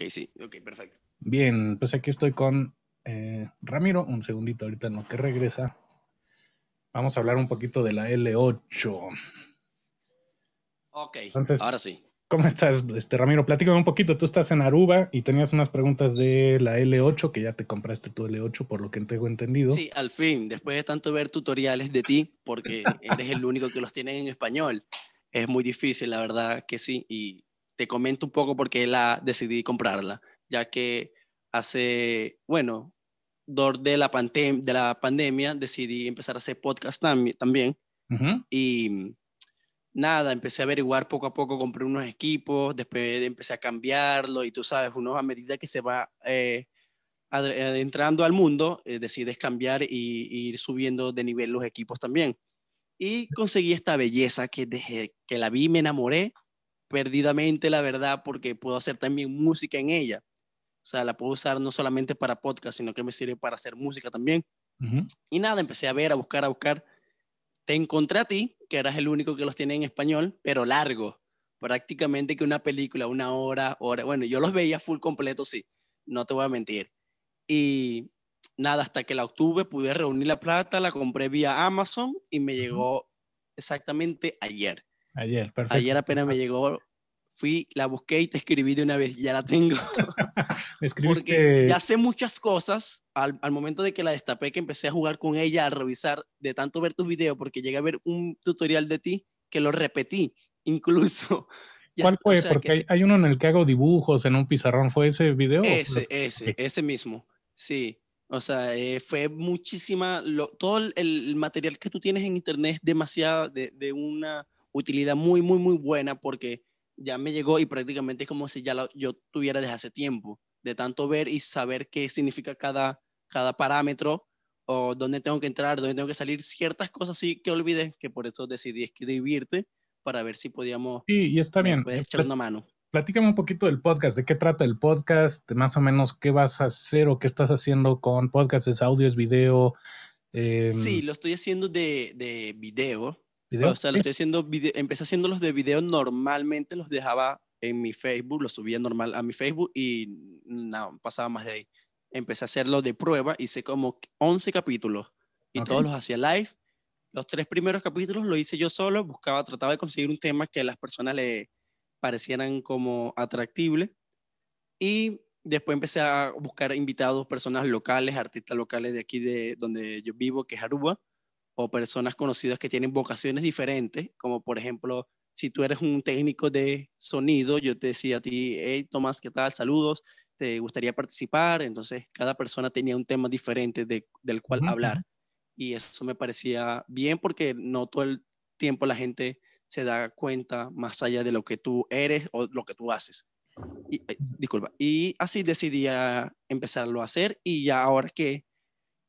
Ok, sí, ok, perfecto. Bien, pues aquí estoy con eh, Ramiro, un segundito ahorita no que regresa. Vamos a hablar un poquito de la L8. Ok, Entonces, ahora sí. ¿Cómo estás, este, Ramiro? Platícame un poquito. Tú estás en Aruba y tenías unas preguntas de la L8, que ya te compraste tu L8, por lo que tengo entendido. Sí, al fin, después de tanto ver tutoriales de ti, porque eres el único que los tiene en español, es muy difícil, la verdad que sí. Y te comento un poco por qué la decidí comprarla, ya que hace, bueno, de la, de la pandemia decidí empezar a hacer podcast también. Y nada, empecé a averiguar poco a poco, compré unos equipos, después empecé a cambiarlo y tú sabes, uno a medida que se va eh, adentrando al mundo, eh, decides cambiar y, y, ir subiendo de nivel los equipos también. Y conseguí esta belleza que dejé, que la vi, me enamoré perdidamente la verdad porque puedo hacer también música en ella. O sea, la puedo usar no solamente para podcast, sino que me sirve para hacer música también. Y nada, empecé a ver, a buscar, a buscar. Te encontré a ti, que eras el único que los tiene en español, pero largo. Prácticamente que una película, una hora, hora. Bueno, yo los veía full completo, sí. No te voy a mentir. Y nada, hasta que la obtuve, pude reunir la plata, la compré vía Amazon y me llegó exactamente ayer. Ayer, perfecto. Ayer apenas me llegó, fui, la busqué y te escribí de una vez, ya la tengo. me escribiste... Porque ya sé muchas cosas al, momento de que la destapé, que empecé a jugar con ella, a revisar, de tanto ver tus videos, porque llegué a ver un tutorial de ti que lo repetí, incluso. ¿Cuál fue? porque hay, uno en el que hago dibujos en un pizarrón, ¿fue ese video? Ese, ese, ese mismo, sí. O sea, eh, fue muchísima, todo el, el, material que tú tienes en internet es demasiado de, de una utilidad muy, muy, muy buena porque ya me llegó y prácticamente es como si ya yo tuviera desde hace tiempo, de tanto ver y saber qué significa cada, cada parámetro o dónde tengo que entrar, dónde tengo que salir, ciertas cosas sí que olvidé, que por eso decidí escribirte para ver si podíamos... Sí, y está bien. Puedes echar una mano. Platícame un poquito del podcast, de qué trata el podcast, más o menos qué vas a hacer o qué estás haciendo con podcasts, audios, video. Sí, em, lo estoy haciendo de, de video, o sea, empecé haciendo los de video normalmente, los dejaba en mi Facebook, los subía normal a mi Facebook y nada, pasaba más de ahí. Empecé a hacerlo de prueba, hice como 11 capítulos y todos los hacía live. Los tres primeros capítulos lo hice yo solo, buscaba, trataba de conseguir un tema que a las personas le parecieran como atractible y después empecé a buscar invitados, personas locales, artistas locales de aquí de donde yo vivo, que es Aruba o personas conocidas que tienen vocaciones diferentes, como por ejemplo, si tú eres un técnico de sonido, yo te decía a ti, hey Tomás, ¿qué tal? Saludos, ¿te gustaría participar? Entonces, cada persona tenía un tema diferente del cual hablar. Y eso me parecía bien porque no todo el tiempo la gente se da cuenta más allá de lo que tú eres o lo que tú haces. Y, disculpa. Y así decidí empezarlo a hacer y ya ahora que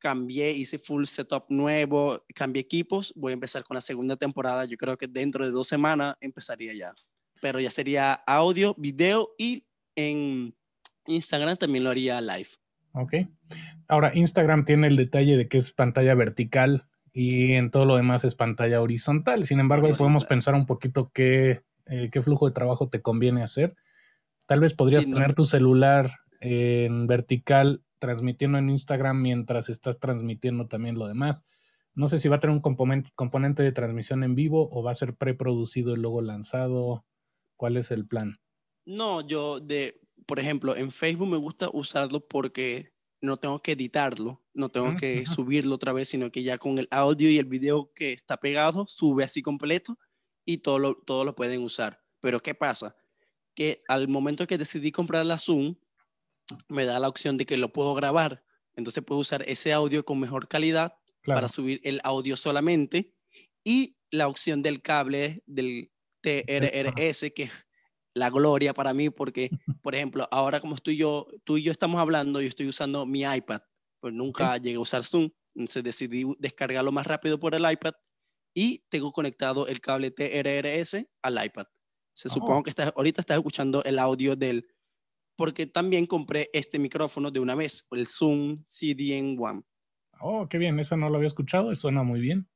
cambié, hice full setup nuevo, cambié equipos, voy a empezar con la segunda temporada, yo creo que dentro de dos semanas empezaría ya, pero ya sería audio, video y en Instagram también lo haría live. Ok. Ahora, Instagram tiene el detalle de que es pantalla vertical y en todo lo demás es pantalla horizontal. Sin embargo, podemos pensar un poquito qué, eh, qué, flujo de trabajo te conviene hacer. Tal vez podrías tener tu celular en vertical transmitiendo en Instagram mientras estás transmitiendo también lo demás. No sé si va a tener un componente, de transmisión en vivo o va a ser preproducido y luego lanzado. ¿Cuál es el plan? No, yo de, por ejemplo, en Facebook me gusta usarlo porque no tengo que editarlo, no tengo mm, que subirlo otra vez, sino que ya con el audio y el video que está pegado, sube así completo y todo todo lo pueden usar. Pero ¿qué pasa? Que al momento que decidí comprar la Zoom, me da la opción de que lo puedo grabar. Entonces puedo usar ese audio con mejor calidad para subir el audio solamente y la opción del cable del TRRS, que es la gloria para mí, porque, por ejemplo, ahora como estoy yo, tú y yo estamos hablando, yo estoy usando mi iPad, pues nunca llegué a usar Zoom, entonces decidí descargarlo más rápido por el iPad y tengo conectado el cable TRRS al iPad. Se oh. supone que estás, ahorita estás escuchando el audio del porque también compré este micrófono de una vez, el Zoom cdn One. Oh, qué bien, eso no lo había escuchado, suena muy bien.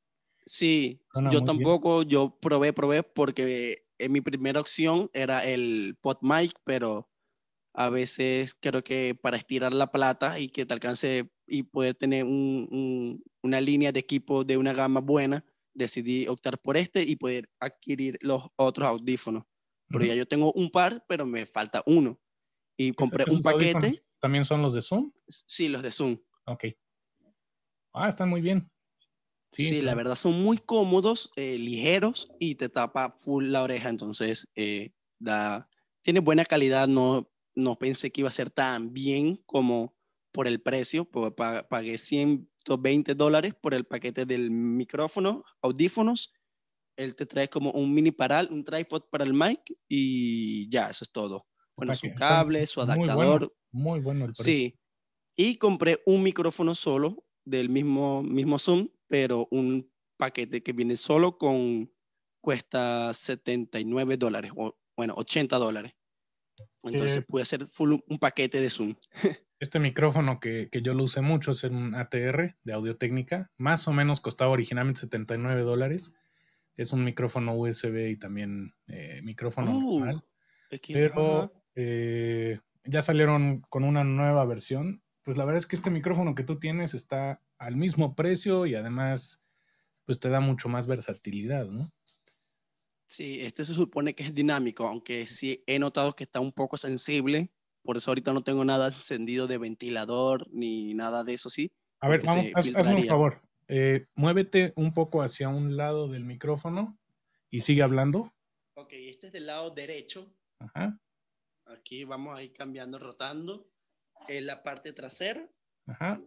Sí, yo tampoco, yo probé, probé, porque en eh, mi primera opción era el PodMic, pero a veces creo que para estirar la plata y que te alcance y poder tener una línea de equipo de una gama buena, decidí optar por este y poder adquirir los otros audífonos. pero ya yo tengo un par, pero me falta uno y compré un paquete. ¿También son los de Zoom? Sí, los de Zoom. Ok. Ah, están muy bien. Sí, la verdad son muy cómodos, eh, ligeros y te tapa full la oreja, entonces eh, da, tiene buena calidad, no, no pensé que iba a ser tan bien como por el precio, pagué 120 dólares por el paquete del micrófono, audífonos, él te trae como un mini paral, un tripod para el mic y ya, eso es todo bueno, su cable, su adaptador. Muy bueno, el precio. Sí. Y compré un micrófono solo del mismo, mismo Zoom, pero un paquete que viene solo con cuesta 79 dólares, o bueno, 80 dólares. Entonces puede ser full un paquete de Zoom. Este micrófono que, que, yo lo usé mucho es un ATR de audio técnica. Más o menos costaba originalmente 79 dólares. Es un micrófono USB y también eh, micrófono uh, normal. Pero eh, ya salieron con una nueva versión. Pues la verdad es que este micrófono que tú tienes está al mismo precio y además pues te da mucho más versatilidad, ¿no? Sí, este se supone que es dinámico, aunque sí he notado que está un poco sensible, por eso ahorita no tengo nada encendido de ventilador ni nada de eso, sí. A ver, hazme un favor, eh, muévete un poco hacia un lado del micrófono y sigue hablando. Ok, este es del lado derecho. Ajá. Aquí vamos a ir cambiando, rotando en la parte trasera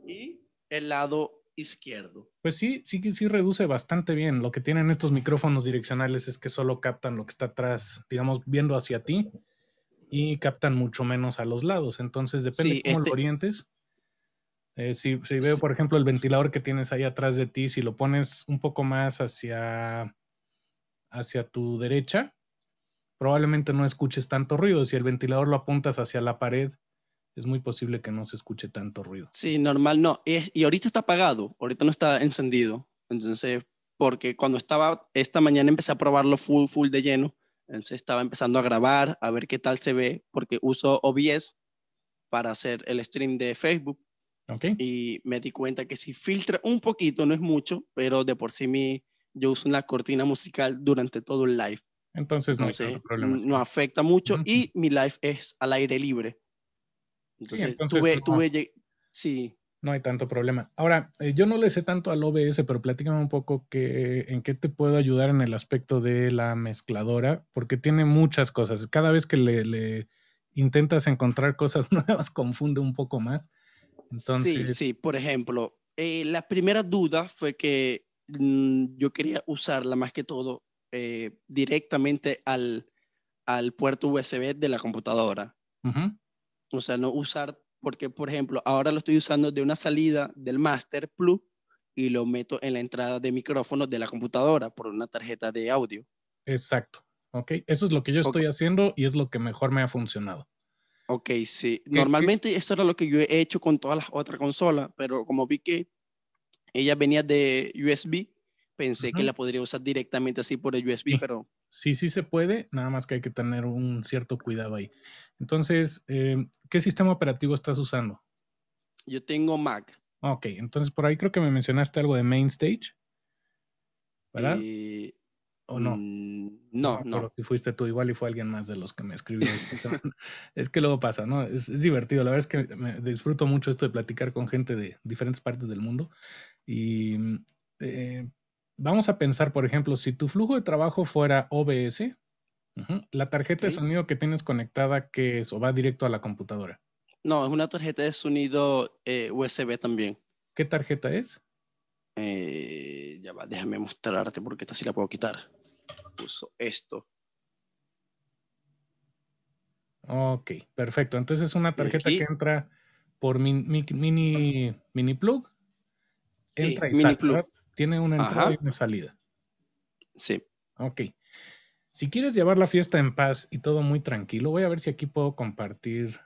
y el lado izquierdo. Pues sí, sí que sí reduce bastante bien. Lo que tienen estos micrófonos direccionales es que solo captan lo que está atrás, digamos, viendo hacia ti y captan mucho menos a los lados. Entonces, depende cómo lo este orientes. Eh, si, si, veo, por ejemplo, el ventilador que tienes ahí atrás de ti, si lo pones un poco más hacia, hacia tu derecha, probablemente no escuches tanto ruido. Si el ventilador lo apuntas hacia la pared, es muy posible que no se escuche tanto ruido. Sí, normal no. Es, y ahorita está apagado, ahorita no está encendido. Entonces, porque cuando estaba esta mañana empecé a probarlo full, full de lleno. Entonces estaba empezando a grabar, a ver qué tal se ve, porque uso OBS para hacer el stream de Facebook. Okay. Y me di cuenta que si filtra un poquito, no es mucho, pero de por sí mi, yo uso una cortina musical durante todo el live. Entonces no, problema. No afecta mucho y mi life es al aire libre. Entonces, tuve, no, sí. No hay tanto problema. Ahora, eh, yo no le sé tanto al OBS, pero platícame un poco que, en qué te puedo ayudar en el aspecto de la mezcladora, porque tiene muchas cosas. Cada vez que le, intentas encontrar cosas nuevas, confunde un poco más. Sí, sí, por ejemplo, eh, la primera duda fue que mm, yo quería usarla más que todo eh, directamente al, al, puerto USB de la computadora. O sea, no usar, porque por ejemplo, ahora lo estoy usando de una salida del Master Plus y lo meto en la entrada de micrófono de la computadora por una tarjeta de audio. Exacto. Ok, eso es lo que yo estoy haciendo y es lo que mejor me ha funcionado. Ok, sí. Normalmente eso era lo que yo he hecho con todas las otras consolas, pero como vi que ella venía de USB, Pensé que la podría usar directamente así por el USB, pues, pero... Sí, sí se puede, nada más que hay que tener un cierto cuidado ahí. Entonces, em, ¿qué sistema operativo estás usando? Yo tengo Mac. Ok, entonces por ahí creo que me mencionaste algo de MainStage. ¿Verdad? Eh, ¿O no? Mm, no, no. no. que fuiste tú igual y fue alguien más de los que me escribió. es que luego pasa, ¿no? Es, divertido. La verdad es que me disfruto mucho esto de platicar con gente de diferentes partes del mundo. Y mm, eh, vamos a pensar, por ejemplo, si tu flujo de trabajo fuera OBS, la tarjeta de sonido que tienes conectada, que es? ¿O va directo a la computadora? No, es una tarjeta de sonido eh, USB también. ¿Qué tarjeta es? Eh, ya va, déjame mostrarte porque esta sí la puedo quitar. Uso esto. Ok, perfecto. Entonces es una tarjeta que entra por mini, mini, mini plug. Entra sí, y mini plug. Tiene una entrada y una salida. Sí. Ok. Si quieres llevar la fiesta en paz y todo muy tranquilo, voy a ver si aquí puedo compartir.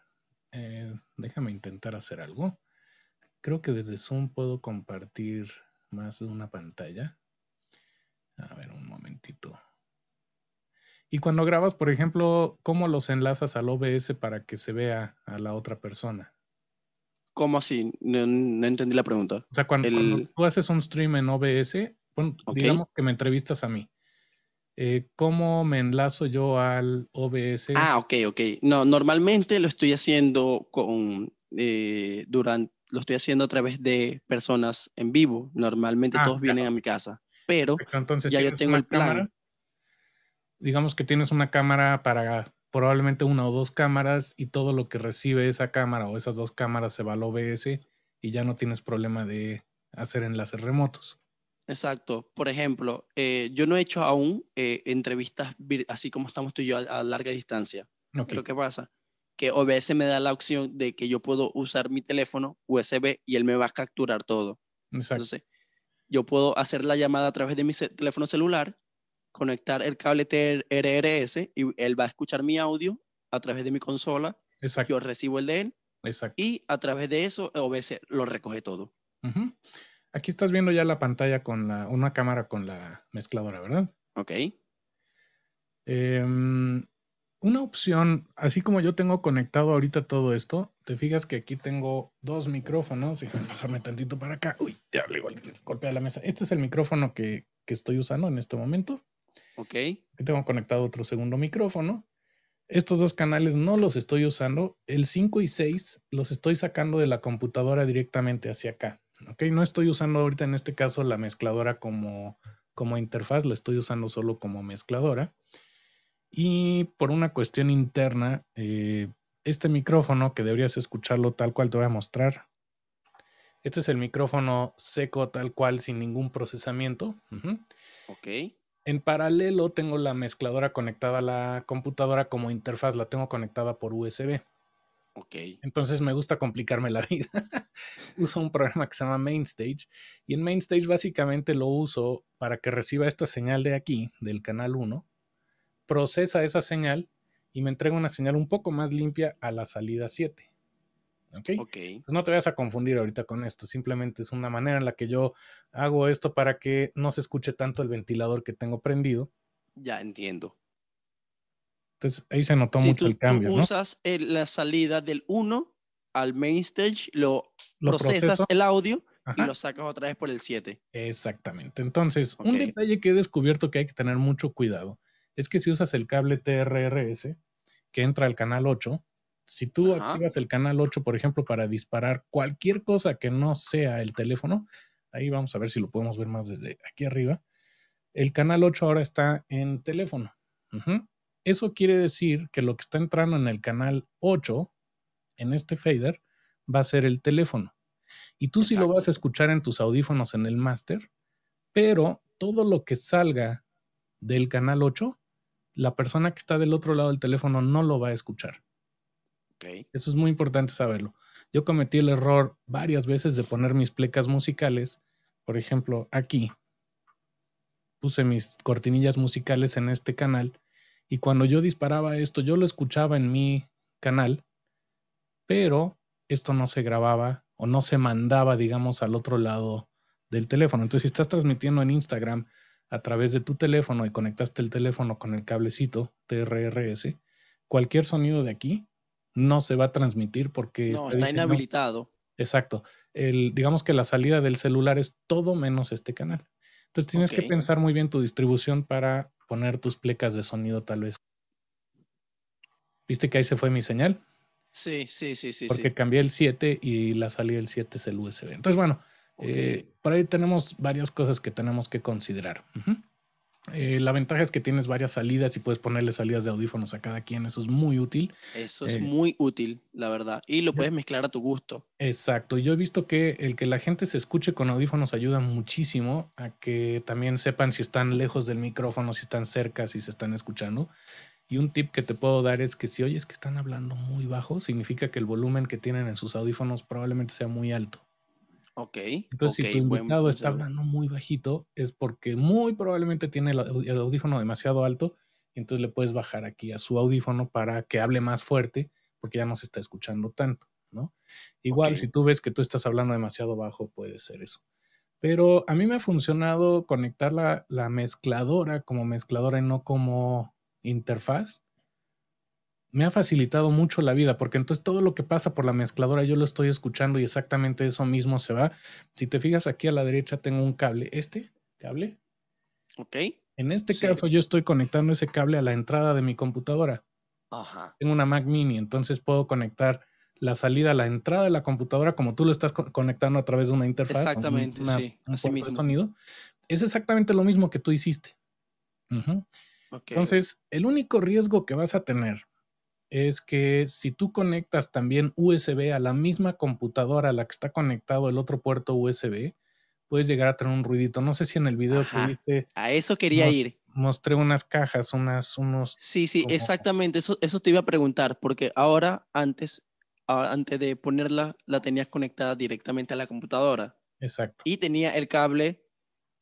Eh, déjame intentar hacer algo. Creo que desde Zoom puedo compartir más de una pantalla. A ver, un momentito. Y cuando grabas, por ejemplo, ¿cómo los enlazas al OBS para que se vea a la otra persona? ¿Cómo así? No, entendí la pregunta. O sea, cuando, tú haces un stream en OBS, digamos que me entrevistas a mí. Eh, ¿Cómo me enlazo yo al OBS? Ah, ok, ok. No, normalmente lo estoy haciendo con eh, durante, lo estoy haciendo a través de personas en vivo. Normalmente ah, todos vienen a mi casa. Pero ya yo tengo el plan. Cámara? digamos que tienes una cámara para probablemente una o dos cámaras y todo lo que recibe esa cámara o esas dos cámaras se va al OBS y ya no tienes problema de hacer enlaces remotos. Exacto. Por ejemplo, eh, yo no he hecho aún eh, entrevistas así como estamos tú y yo a, larga distancia. Lo que pasa que OBS me da la opción de que yo puedo usar mi teléfono USB y él me va a capturar todo. Entonces, yo puedo hacer la llamada a través de mi teléfono celular conectar el cable TRRS y él va a escuchar mi audio a través de mi consola. Exacto. Yo recibo el de él. Exacto. Y a través de eso, OBS lo recoge todo. Aquí estás viendo ya la pantalla con la, una cámara con la mezcladora, ¿verdad? Ok. Em, una opción, así como yo tengo conectado ahorita todo esto, te fijas que aquí tengo dos micrófonos. Déjame pasarme tantito para acá. Uy, ya le golpeé la mesa. Este es el micrófono que, que estoy usando en este momento. Ok. Aquí tengo conectado otro segundo micrófono. Estos dos canales no los estoy usando. El 5 y 6 los estoy sacando de la computadora directamente hacia acá. Ok, no estoy usando ahorita en este caso la mezcladora como, interfaz, la estoy usando solo como mezcladora. Y por una cuestión interna, eh, este micrófono que deberías escucharlo tal cual te voy a mostrar. Este es el micrófono seco tal cual sin ningún procesamiento. Ok. En paralelo tengo la mezcladora conectada a la computadora como interfaz, la tengo conectada por USB. Ok. Entonces me gusta complicarme la vida. uso un programa que se llama Mainstage y en Mainstage básicamente lo uso para que reciba esta señal de aquí, del canal 1, procesa esa señal y me entrega una señal un poco más limpia a la salida 7. ¿ok? Pues no te vayas a confundir ahorita con esto, simplemente es una manera en la que yo hago esto para que no se escuche tanto el ventilador que tengo prendido. Ya entiendo. Entonces ahí se notó mucho el cambio. Tú usas la salida del 1 al main stage, lo, procesas el audio y lo sacas otra vez por el 7. Exactamente. Entonces, un detalle que he descubierto que hay que tener mucho cuidado es que si usas el cable TRRS que entra al canal 8, si tú activas el canal 8, por ejemplo, para disparar cualquier cosa que no sea el teléfono, ahí vamos a ver si lo podemos ver más desde aquí arriba. El canal 8 ahora está en teléfono. Eso quiere decir que lo que está entrando en el canal 8, en este fader, va a ser el teléfono. Y tú sí lo vas a escuchar en tus audífonos en el máster, pero todo lo que salga del canal 8, la persona que está del otro lado del teléfono no lo va a escuchar. Eso es muy importante saberlo. Yo cometí el error varias veces de poner mis plecas musicales. Por ejemplo, aquí puse mis cortinillas musicales en este canal y cuando yo disparaba esto, yo lo escuchaba en mi canal, pero esto no se grababa o no se mandaba, digamos, al otro lado del teléfono. Entonces, si estás transmitiendo en Instagram a través de tu teléfono y conectaste el teléfono con el cablecito TRRS, cualquier sonido de aquí no se va a transmitir porque... No, está, inhabilitado. Exacto. El, digamos que la salida del celular es todo menos este canal. Entonces tienes que pensar muy bien tu distribución para poner tus plecas de sonido tal vez. ¿Viste que ahí se fue mi señal? Sí, sí, sí, sí. Porque cambié el 7 y la salida del 7 es el USB. Entonces, bueno, eh, por ahí tenemos varias cosas que tenemos que considerar. Eh, la ventaja es que tienes varias salidas y puedes ponerle salidas de audífonos a cada quien. Eso es muy útil. Eso es eh, muy útil, la verdad. Y lo puedes mezclar a tu gusto. Exacto. Yo he visto que el que la gente se escuche con audífonos ayuda muchísimo a que también sepan si están lejos del micrófono, si están cerca, si se están escuchando. Y un tip que te puedo dar es que si oyes que están hablando muy bajo, significa que el volumen que tienen en sus audífonos probablemente sea muy alto. Ok. Entonces, si tu invitado está hablando muy bajito, es porque muy probablemente tiene el, audífono demasiado alto. entonces le puedes bajar aquí a su audífono para que hable más fuerte, porque ya no se está escuchando tanto, ¿no? Igual, si tú ves que tú estás hablando demasiado bajo, puede ser eso. Pero a mí me ha funcionado conectar la mezcladora como mezcladora y no como interfaz me ha facilitado mucho la vida, porque entonces todo lo que pasa por la mezcladora yo lo estoy escuchando y exactamente eso mismo se va. Si te fijas aquí a la derecha tengo un cable, este cable. Ok. En este caso yo estoy conectando ese cable a la entrada de mi computadora. Ajá. Tengo una Mac mini, entonces puedo conectar la salida a la entrada de la computadora como tú lo estás conectando a través de una interfaz. Exactamente, sí. Así mismo. Es exactamente lo mismo que tú hiciste. Entonces, el único riesgo que vas a tener es que si tú conectas también USB a la misma computadora a la que está conectado el otro puerto USB, puedes llegar a tener un ruidito. No sé si en el video que A eso quería ir. Mostré unas cajas, unas, unos. Sí, sí, exactamente. Eso, te iba a preguntar, porque ahora antes, antes de ponerla, la tenías conectada directamente a la computadora. Exacto. Y tenía el cable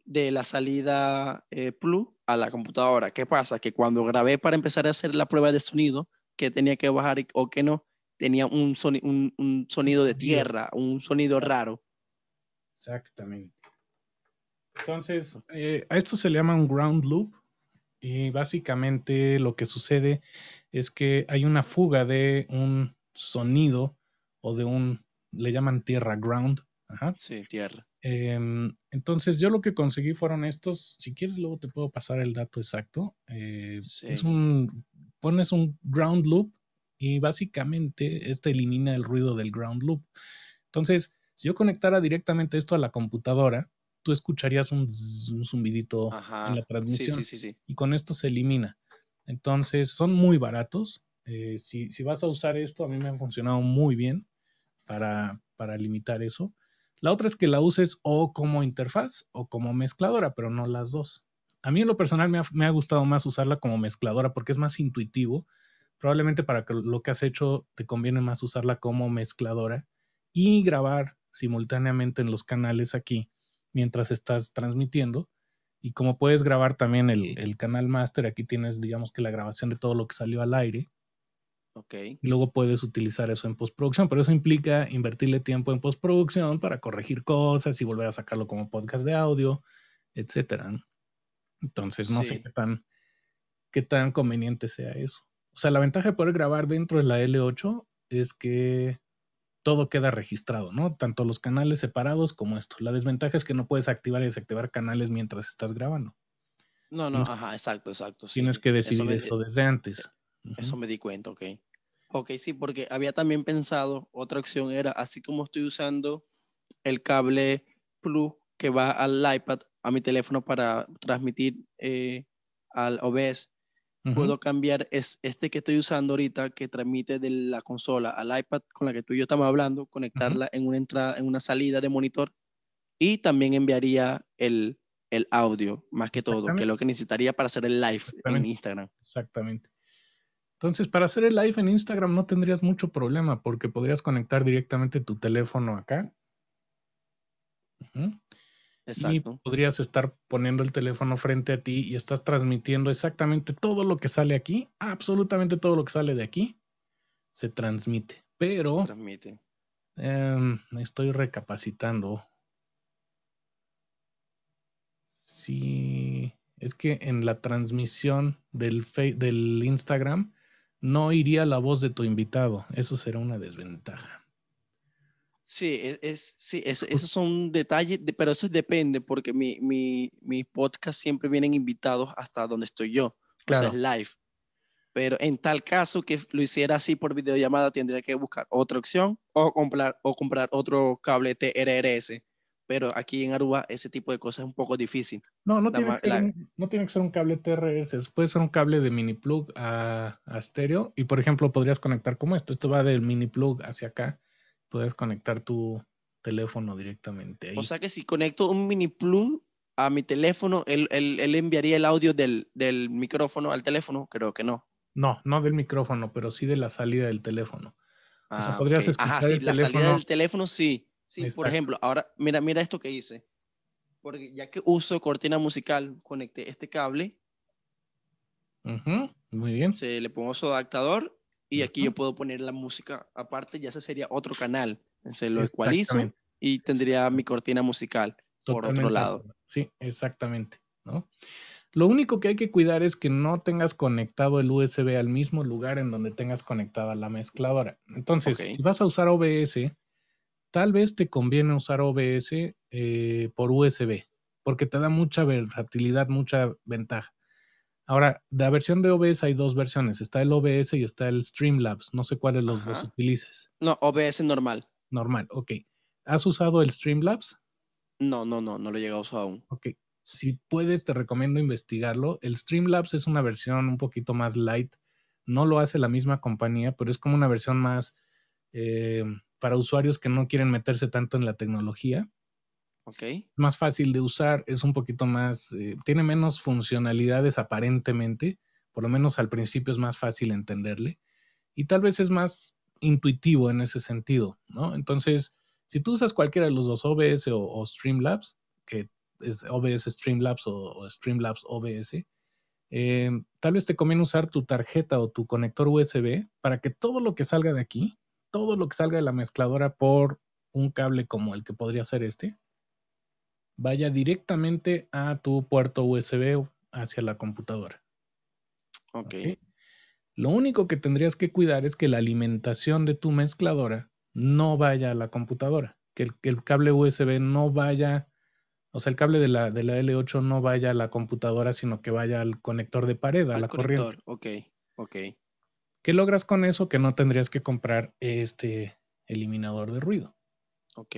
de la salida eh, Plus a la computadora. ¿Qué pasa? Que cuando grabé para empezar a hacer la prueba de sonido, que tenía que bajar o que no, tenía un, un, sonido de tierra, un sonido raro. Exactamente. Entonces, eh, a esto se le llama un ground loop y básicamente lo que sucede es que hay una fuga de un sonido o de un, le llaman tierra ground. Ajá. Sí, tierra. Em, entonces yo lo que conseguí fueron estos, si quieres luego te puedo pasar el dato exacto. Eh, es un pones un ground loop y básicamente este elimina el ruido del ground loop. Entonces, si yo conectara directamente esto a la computadora, tú escucharías un, zumbidito en la transmisión. y con esto se elimina. Entonces, son muy baratos. Eh, si, si, vas a usar esto, a mí me han funcionado muy bien para, para limitar eso. La otra es que la uses o como interfaz o como mezcladora, pero no las dos a mí en lo personal me ha, gustado más usarla como mezcladora porque es más intuitivo. Probablemente para lo que has hecho te conviene más usarla como mezcladora y grabar simultáneamente en los canales aquí mientras estás transmitiendo. Y como puedes grabar también el, canal master, aquí tienes, digamos que la grabación de todo lo que salió al aire. Ok. Y luego puedes utilizar eso en postproducción, pero eso implica invertirle tiempo en postproducción para corregir cosas y volver a sacarlo como podcast de audio, etcétera. Entonces no sé qué tan, qué tan conveniente sea eso. O sea, la ventaja de poder grabar dentro de la L8 es que todo queda registrado, ¿no? Tanto los canales separados como esto. La desventaja es que no puedes activar y desactivar canales mientras estás grabando. No, no, ajá, exacto, exacto. Tienes que decidir eso, desde antes. Eso me di cuenta, ok. Ok, sí, porque había también pensado, otra opción era, así como estoy usando el cable Plus que va al iPad, a mi teléfono para transmitir eh, al OBS, puedo cambiar es, este que estoy usando ahorita, que transmite de la consola al iPad con la que tú y yo estamos hablando, conectarla en una entrada, en una salida de monitor y también enviaría el, el audio, más que todo, que es lo que necesitaría para hacer el live en Instagram. Exactamente. Entonces, para hacer el live en Instagram no tendrías mucho problema porque podrías conectar directamente tu teléfono acá. Exacto. podrías estar poniendo el teléfono frente a ti y estás transmitiendo exactamente todo lo que sale aquí, absolutamente todo lo que sale de aquí, se transmite. Pero... Em, me estoy recapacitando. Sí, es que en la transmisión del, del Instagram no iría la voz de tu invitado. Eso será una desventaja. E, sí, es, sí esos son detalles, pero eso depende porque mi, mi, mis podcasts siempre vienen invitados hasta donde estoy yo. Claro. es live. Pero en tal caso que lo hiciera así por videollamada, tendría que buscar otra opción o comprar, o comprar otro cable TRRS. Pero aquí en Aruba ese tipo de cosas es un poco difícil. No, no, tiene, que, ser un cable TRS, puede ser un cable de mini plug a estéreo. Y por ejemplo, podrías conectar como esto. Esto va del mini plug hacia acá puedes conectar tu teléfono directamente ahí. O sea que si conecto un mini plug a mi teléfono, él, él enviaría el audio del, del, micrófono al teléfono, creo que no. No, no del micrófono, pero sí de la salida del teléfono. o sea, ah, podrías el escuchar Ajá, sí, la salida del teléfono, sí. Sí, por ejemplo, ahora mira, mira esto que hice. Porque ya que uso cortina musical, conecté este cable. muy bien. Se le pongo su adaptador y aquí yo puedo poner la música aparte ya ese sería otro canal. Se lo ecualizo y tendría mi cortina musical por otro lado. Sí, exactamente, ¿no? Lo único que hay que cuidar es que no tengas conectado el USB al mismo lugar en donde tengas conectada la mezcladora. Entonces, si vas a usar OBS, tal vez te conviene usar OBS eh, por USB, porque te da mucha versatilidad, mucha ventaja. Ahora, de la versión de OBS hay dos versiones. Está el OBS y está el Streamlabs. No sé cuál de los dos utilices. No, OBS normal. Normal, ok. ¿Has usado el Streamlabs? No, no, no, no lo he llegado a usar aún. Ok. Si puedes, te recomiendo investigarlo. El Streamlabs es una versión un poquito más light. No lo hace la misma compañía, pero es como una versión más eh, para usuarios que no quieren meterse tanto en la tecnología. Es Más fácil de usar, es un poquito más, eh, tiene menos funcionalidades aparentemente, por lo menos al principio es más fácil entenderle y tal vez es más intuitivo en ese sentido, ¿no? Entonces, si tú usas cualquiera de los dos, OBS o, Streamlabs, que es OBS Streamlabs o, Streamlabs OBS, eh, tal vez te conviene usar tu tarjeta o tu conector USB para que todo lo que salga de aquí, todo lo que salga de la mezcladora por un cable como el que podría ser este, vaya directamente a tu puerto USB hacia la computadora. Ok. Lo único que tendrías que cuidar es que la alimentación de tu mezcladora no vaya a la computadora, que el, cable USB no vaya, o sea, el cable de la, de la, L8 no vaya a la computadora, sino que vaya al conector de pared, a la corriente. Ok, ok. ¿Qué logras con eso? Que no tendrías que comprar este eliminador de ruido. Ok.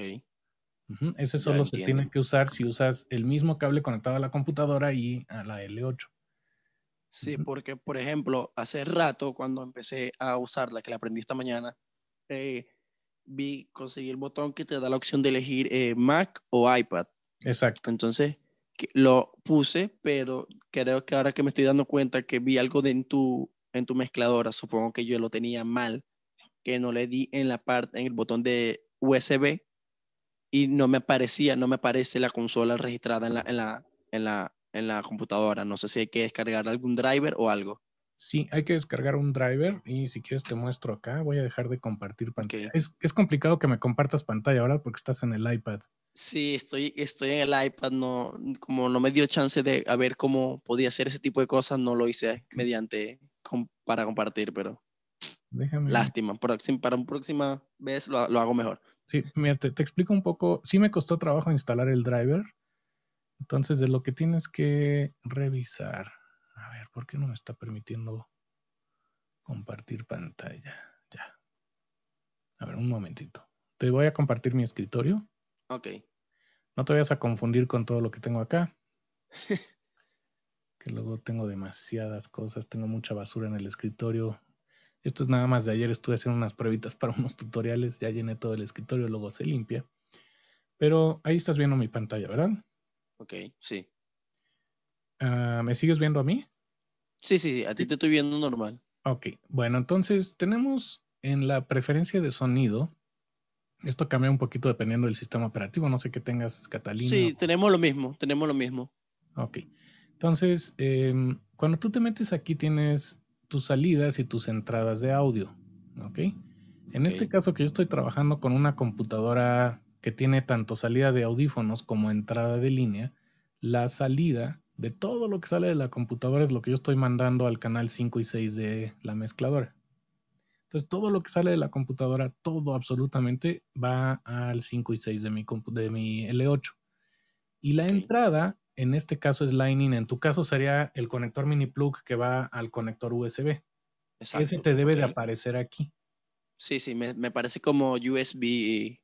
Uh -huh. Ese solo que usar si usas el mismo cable conectado a la computadora y a la L8. Sí, porque, por ejemplo, hace rato cuando empecé a usarla, que la aprendí esta mañana, eh, vi, conseguí el botón que te da la opción de elegir eh, Mac o iPad. Exacto. Entonces, lo puse, pero creo que ahora que me estoy dando cuenta que vi algo de en tu, en tu mezcladora, supongo que yo lo tenía mal, que no le di en la parte, en el botón de USB y no me aparecía, no me aparece la consola registrada en la, en la, computadora. No sé si hay que descargar algún driver o algo. Sí, hay que descargar un driver y si quieres te muestro acá. Voy a dejar de compartir pantalla. Es, es, complicado que me compartas pantalla ahora porque estás en el iPad. Sí, estoy, estoy en el iPad. No, como no me dio chance de ver cómo podía hacer ese tipo de cosas, no lo hice mediante para compartir, pero Déjame. Lástima. Para, para una próxima vez lo hago mejor. Sí, mira, te, explico un poco. Sí me costó trabajo instalar el driver. Entonces, de lo que tienes que revisar. A ver, ¿por qué no me está permitiendo compartir pantalla? Ya. A ver, un momentito. Te voy a compartir mi escritorio. Ok. No te vayas a confundir con todo lo que tengo acá. que luego tengo demasiadas cosas, tengo mucha basura en el escritorio. Esto es nada más de ayer, estuve haciendo unas pruebitas para unos tutoriales, ya llené todo el escritorio, luego se limpia. Pero ahí estás viendo mi pantalla, ¿verdad? Ok, sí. Ah, ¿Me sigues viendo a mí? Sí, sí, sí, a ti te estoy viendo normal. Ok, bueno, entonces tenemos en la preferencia de sonido, esto cambia un poquito dependiendo del sistema operativo, no sé qué tengas, Catalina. Sí, tenemos lo mismo, tenemos lo mismo. Ok, entonces, em, cuando tú te metes aquí tienes tus salidas y tus entradas de audio. ¿Ok? En este caso que yo estoy trabajando con una computadora que tiene tanto salida de audífonos como entrada de línea, la salida de todo lo que sale de la computadora es lo que yo estoy mandando al canal 5 y 6 de la mezcladora. Entonces todo lo que sale de la computadora, todo absolutamente va al 5 y 6 de mi, de mi L8. Y la entrada en este caso es Lightning, en tu caso sería el conector mini plug que va al conector USB. Exacto. Ese te debe de aparecer aquí. Sí, sí, me, parece como USB.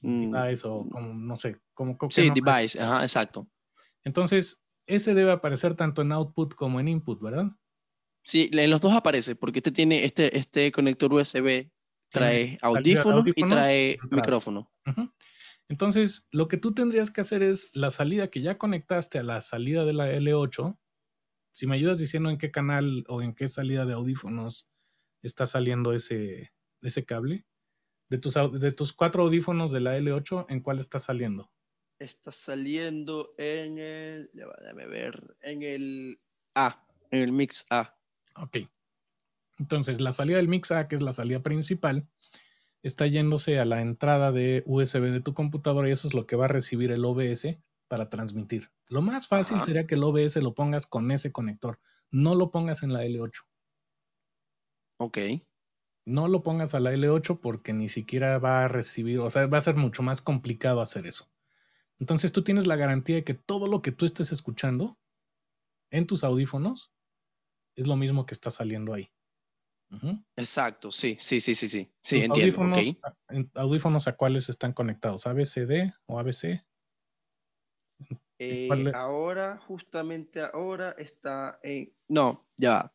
Mm, device o como, no sé, como... Sí, device, ajá, exacto. Entonces, ese debe aparecer tanto en output como en input, ¿verdad? Sí, en los dos aparece, porque este tiene, este, este conector USB trae audífono y trae micrófono. Entonces, lo que tú tendrías que hacer es la salida que ya conectaste a la salida de la L8. Si me ayudas diciendo en qué canal o en qué salida de audífonos está saliendo ese, ese cable. De tus, de tus cuatro audífonos de la L8, ¿en cuál está saliendo? Está saliendo en el. Déjame ver. En el A. En el mix A. Ok. Entonces, la salida del mix A, que es la salida principal, está yéndose a la entrada de USB de tu computadora y eso es lo que va a recibir el OBS para transmitir. Lo más fácil sería que el OBS lo pongas con ese conector, no lo pongas en la L8. Ok. No lo pongas a la L8 porque ni siquiera va a recibir, o sea, va a ser mucho más complicado hacer eso. Entonces tú tienes la garantía de que todo lo que tú estés escuchando en tus audífonos es lo mismo que está saliendo ahí. Exacto, sí, sí, sí, sí, sí, sí, entiendo. Audífonos, a, audífonos, a cuáles están conectados? ¿ABCD o ABC? Eh, ahora, justamente ahora está en... No, ya.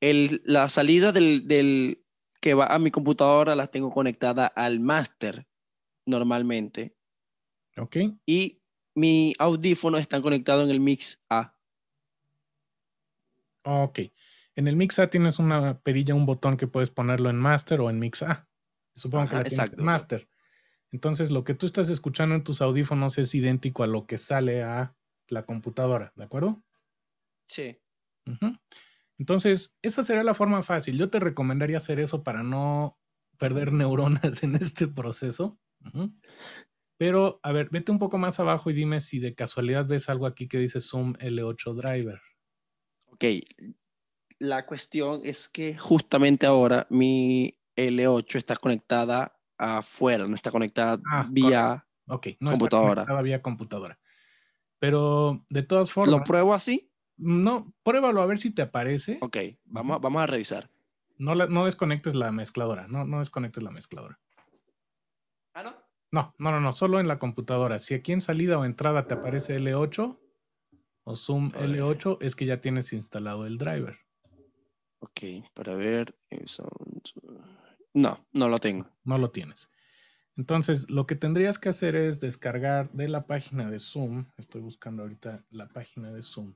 El, la salida del, del que va a mi computadora La tengo conectada al master normalmente. Ok. Y mi audífono está conectado en el mix A. Ok. En el mix A tienes una perilla, un botón que puedes ponerlo en master o en mix A. Supongo que la tienes en master. Entonces, lo que tú estás escuchando en tus audífonos es idéntico a lo que sale a la computadora, ¿de acuerdo? Sí. Entonces, esa sería la forma fácil. Yo te recomendaría hacer eso para no perder neuronas en este proceso. Pero, a ver, vete un poco más abajo y dime si de casualidad ves algo aquí que dice Zoom L8 Driver. Ok, la cuestión es que justamente ahora mi L8 está conectada afuera, no está conectada ah, vía no computadora. Está conectada vía computadora. Pero de todas formas. ¿Lo pruebo así? No, pruébalo a ver si te aparece. Ok, vamos, vamos a revisar. No, no desconectes la mezcladora, no, no desconectes la mezcladora. ¿Ah, no? No, no, no, no, solo en la computadora. Si aquí en salida o entrada te aparece L8 o Zoom L8, es que ya tienes instalado el driver. Ok, para ver. Eh, no, no lo tengo. No lo tienes. Entonces, lo que tendrías que hacer es descargar de la página de Zoom. Estoy buscando ahorita la página de Zoom.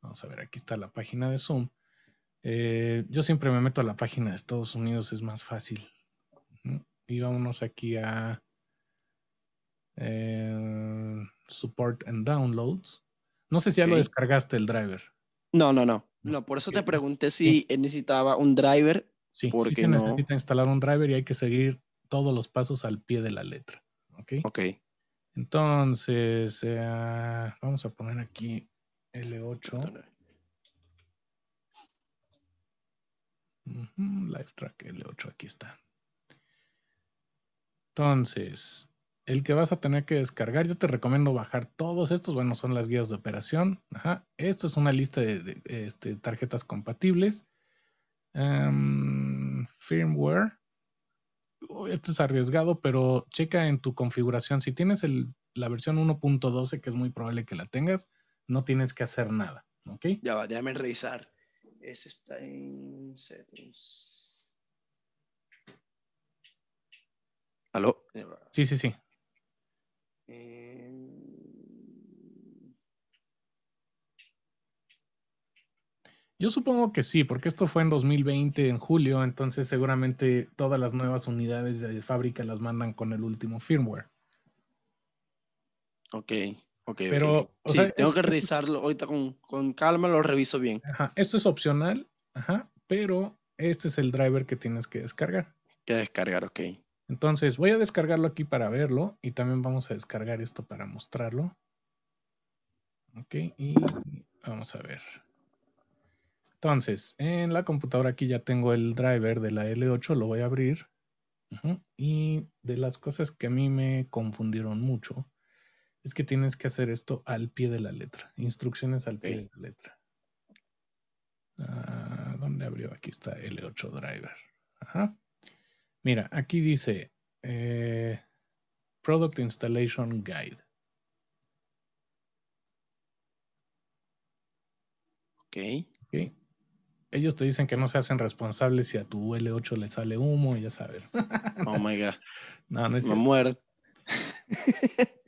Vamos a ver, aquí está la página de Zoom. Eh, yo siempre me meto a la página de Estados Unidos, es más fácil. Y vámonos aquí a eh, Support and Downloads. No sé si ya lo descargaste el driver. No, no, no. No, por eso te pregunté si necesitaba un driver. Sí, porque necesita instalar un driver y hay que seguir todos los pasos al pie de la letra. Ok. okay. Entonces, eh, vamos a poner aquí L8. Uh L8, aquí está. Entonces, el que vas a tener que descargar, yo te recomiendo bajar todos estos, bueno, son las guías de operación. Esto es una lista de, este, tarjetas compatibles. Em, firmware. esto es arriesgado, pero checa en tu configuración. Si tienes la versión 1.12, que es muy probable que la tengas, no tienes que hacer nada. Ya va, déjame revisar. Ese está en settings. ¿Aló? Sí, sí, sí. Yo supongo que sí, porque esto fue en 2020, en julio, entonces seguramente todas las nuevas unidades de fábrica las mandan con el último firmware. Ok, ok. Pero tengo que revisarlo ahorita con, calma, lo reviso bien. Ajá, esto es opcional, pero este es el driver que tienes que descargar. Que descargar, ok. Entonces voy a descargarlo aquí para verlo y también vamos a descargar esto para mostrarlo. Ok, y vamos a ver. Entonces, en la computadora aquí ya tengo el driver de la L8, lo voy a abrir. Y de las cosas que a mí me confundieron mucho es que tienes que hacer esto al pie de la letra, instrucciones al pie de la letra. Ah, ¿Dónde abrió? Aquí está L8 driver. Ajá. Mira, aquí dice eh, Product Installation Guide. Okay. ok. Ellos te dicen que no se hacen responsables si a tu L8 le sale humo, ya sabes. oh my God. No, no es Me muero.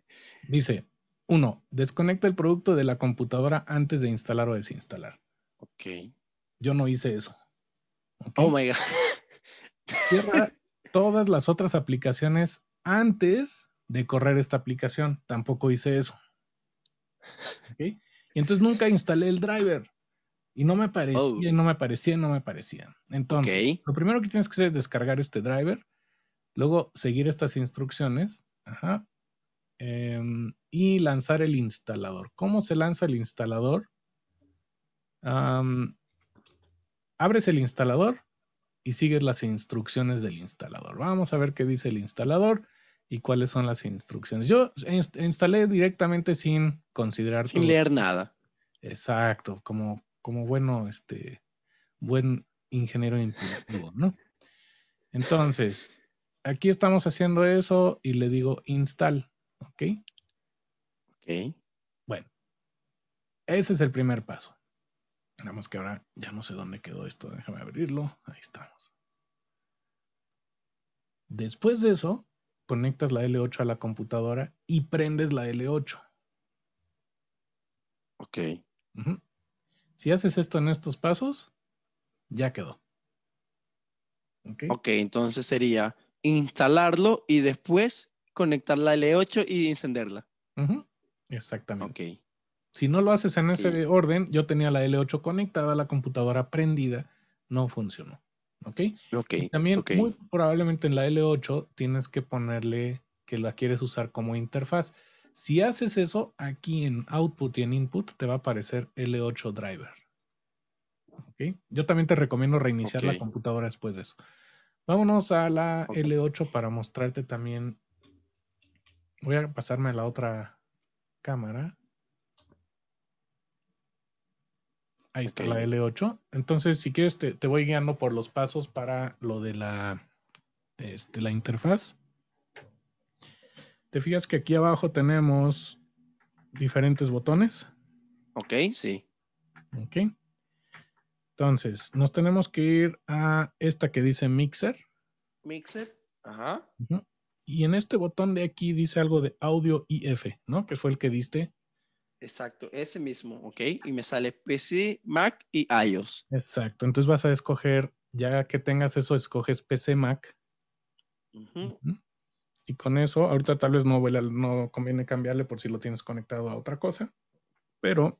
Dice, uno, desconecta el producto de la computadora antes de instalar o desinstalar. Ok. Yo no hice eso. Oh my God. Cierra, todas las otras aplicaciones antes de correr esta aplicación. Tampoco hice eso. Y entonces nunca instalé el driver. Y no me parecía, oh. no me parecía, no me parecía. Entonces, lo primero que tienes que hacer es descargar este driver, luego seguir estas instrucciones ajá, em, y lanzar el instalador. ¿Cómo se lanza el instalador? abres el instalador, y sigues las instrucciones del instalador. Vamos a ver qué dice el instalador y cuáles son las instrucciones. Yo instalé directamente sin considerar. Sin leer nada. Exacto, como, como bueno, este, buen ingeniero intuitivo, Entonces, aquí estamos haciendo eso y le digo install, ¿ok? Ok. Bueno, ese es el primer paso digamos que ahora ya no sé dónde quedó esto. Déjame abrirlo. Ahí estamos. Después de eso, conectas la L8 a la computadora y prendes la L8. Ok. Si haces esto en estos pasos, ya quedó. Okay. ok, entonces sería instalarlo y después conectar la L8 y encenderla. Exactamente. Ok. Si no lo haces en ese orden, yo tenía la L8 conectada, la computadora prendida, no funcionó. ¿Ok? también muy probablemente en la L8 tienes que ponerle que la quieres usar como interfaz. Si haces eso, aquí en Output y en Input te va a aparecer L8 Driver. ¿Ok? Yo también te recomiendo reiniciar la computadora después de eso. Vámonos a la L8 para mostrarte también. Voy a pasarme a la otra cámara. Ahí está la L8. Entonces, si quieres, te, te, voy guiando por los pasos para lo de la, este, la interfaz. ¿Te fijas que aquí abajo tenemos diferentes botones? Ok, sí. Ok. Entonces, nos tenemos que ir a esta que dice Mixer. Mixer, ajá. Y en este botón de aquí dice algo de audio IF, ¿no? Que fue el que diste Exacto, ese mismo, ¿ok? Y me sale PC, Mac y iOS. Exacto, entonces vas a escoger, ya que tengas eso, escoges PC, Mac. Y con eso, ahorita tal vez no, no conviene cambiarle por si lo tienes conectado a otra cosa, pero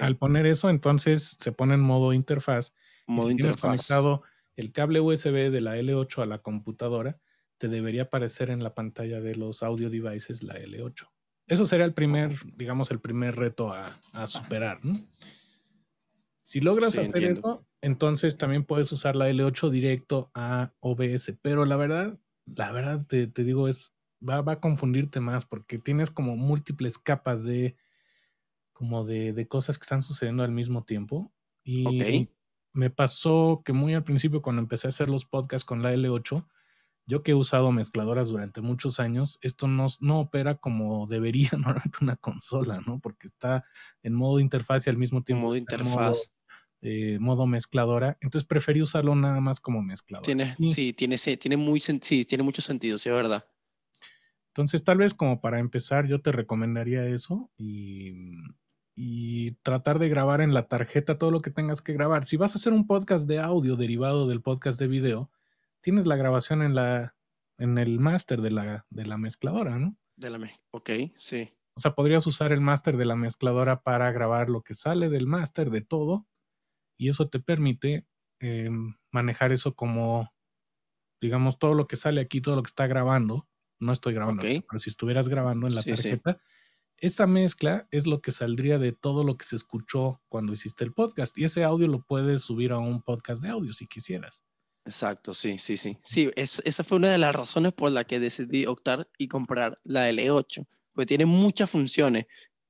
al poner eso, entonces se pone en modo interfaz. Modo si tienes conectado el cable USB de la L8 a la computadora, te debería aparecer en la pantalla de los audio devices la L8. Eso sería el primer, digamos, el primer reto a, superar, Si logras hacer eso, entonces también puedes usar la L8 directo a OBS. Pero la verdad, la verdad te, digo, es va, va, a confundirte más porque tienes como múltiples capas de como de, cosas que están sucediendo al mismo tiempo. Y me pasó que muy al principio, cuando empecé a hacer los podcasts con la L8, yo que he usado mezcladoras durante muchos años, esto no, no opera como debería normalmente una consola, ¿no? Porque está en modo interfaz y al mismo tiempo... Modo interfaz. Eh, modo mezcladora, entonces preferí usarlo nada más como mezcladora. Tiene, sí. tiene, muy, tiene mucho sentido, sí, es verdad. Entonces, tal vez como para empezar, yo te recomendaría eso y, y, tratar de grabar en la tarjeta todo lo que tengas que grabar. Si vas a hacer un podcast de audio derivado del podcast de video, tienes la grabación en la en el máster de la, mezcladora, ¿no? De la ok, sí. O sea, podrías usar el máster de la mezcladora para grabar lo que sale del máster de todo y eso te permite eh, manejar eso como, digamos, todo lo que sale aquí, todo lo que está grabando. No estoy grabando, pero si estuvieras grabando en la tarjeta, esta mezcla es lo que saldría de todo lo que se escuchó cuando hiciste el podcast y ese audio lo puedes subir a un podcast de audio si quisieras. Exacto, sí, sí, sí. Sí, esa fue una de las razones por la que decidí optar y comprar la L8, porque tiene muchas funciones.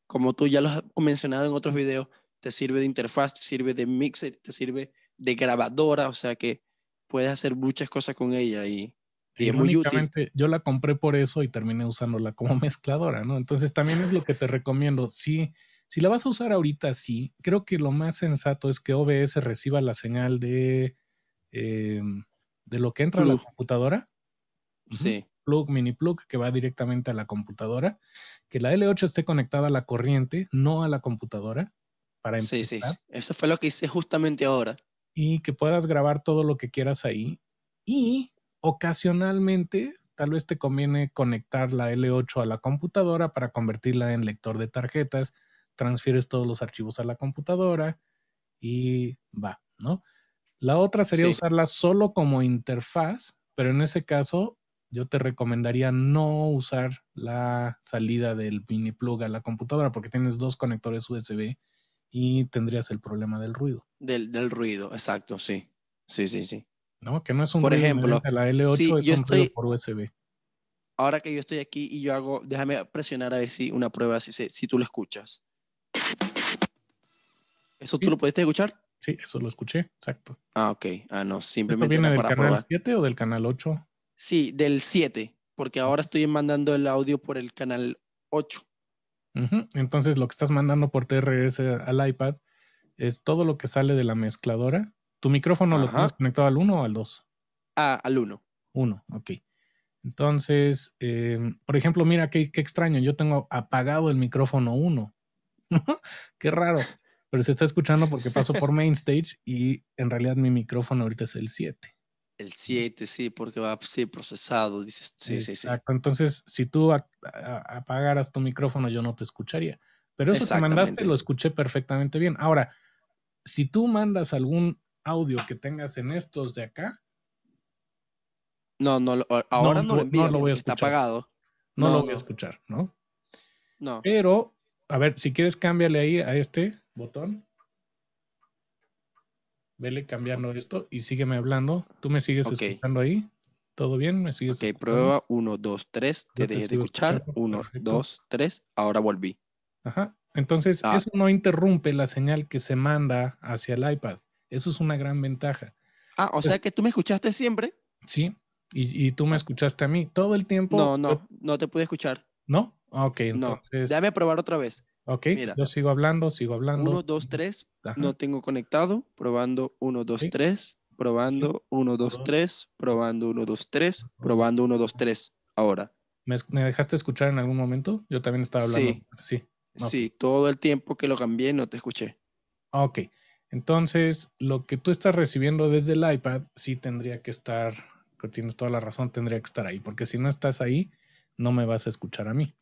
Como tú ya lo has mencionado en otros videos, te sirve de interfaz, te sirve de mixer, te sirve de grabadora, o sea que puedes hacer muchas cosas con ella y, es muy útil. Yo la compré por eso y terminé usándola como mezcladora, ¿no? Entonces también es lo que te recomiendo. Si si la vas a usar ahorita, sí, creo que lo más sensato es que OBS reciba la señal de eh, de lo que entra a la computadora. Sí. Plug, mini plug, que va directamente a la computadora. Que la L8 esté conectada a la corriente, no a la computadora. Para empezar. Sí, sí. Eso fue lo que hice justamente ahora. Y que puedas grabar todo lo que quieras ahí. Y ocasionalmente, tal vez te conviene conectar la L8 a la computadora para convertirla en lector de tarjetas. Transfieres todos los archivos a la computadora y va, ¿no? La otra sería usarla solo como interfaz, pero en ese caso yo te recomendaría no usar la salida del mini plug a la computadora porque tienes dos conectores USB y tendrías el problema del ruido. Del, ruido, exacto, sí. Sí, sí, sí. No, que no es un por ejemplo, la L8 es por USB. Ahora que yo estoy aquí y yo hago, déjame presionar a ver si una prueba, si, si tú lo escuchas. ¿Eso tú lo pudiste escuchar? Sí, eso lo escuché, exacto. Ah, ok. Ah, no, simplemente. ¿Eso viene del canal 7 o del canal 8? Sí, del 7, porque ahora estoy mandando el audio por el canal 8. Entonces, lo que estás mandando por TRS al iPad es todo lo que sale de la mezcladora. ¿Tu micrófono lo tienes conectado al 1 o al 2? Ah, al 1. 1, ok. Entonces, em, por ejemplo, mira qué, qué extraño, yo tengo apagado el micrófono 1. qué raro. Pero se está escuchando porque pasó por main stage y en realidad mi micrófono ahorita es el 7. El 7, sí, porque va sí, procesado, dices. Sí, sí, sí. Entonces, si tú apagaras tu micrófono, yo no te escucharía. Pero eso que mandaste lo escuché perfectamente bien. Ahora, si tú mandas algún audio que tengas en estos de acá. No, no, ahora no, lo voy a escuchar. Está apagado. No, no, lo voy a escuchar, ¿no? No. Pero, a ver, si quieres, cámbiale ahí a este botón. Vele cambiando esto y sígueme hablando. Tú me sigues escuchando ahí. ¿Todo bien? ¿Me sigues? Ok, prueba 1, 2, 3. Te dejé de escuchar. 1, 2, 3. Ahora volví. Ajá. Entonces, ah. eso no interrumpe la señal que se manda hacia el iPad. Eso es una gran ventaja. Ah, o pues sea que tú me escuchaste siempre. Sí, y, tú me escuchaste a mí todo el tiempo. No, no, no te pude escuchar. ¿No? Ok, entonces. dame Déjame probar otra vez. Ok, yo sigo hablando, sigo hablando. 1, 2, 3, no tengo conectado, probando 1, 2, 3, probando 1, 2, 3, probando 1, 2, 3, probando 1, 2, 3, ahora. ¿Me, dejaste escuchar en algún momento? Yo también estaba hablando. Sí, sí. sí, todo el tiempo que lo cambié no te escuché. Ok, entonces lo que tú estás recibiendo desde el iPad sí tendría que estar, tienes toda la razón, tendría que estar ahí, porque si no estás ahí, no me vas a escuchar a mí.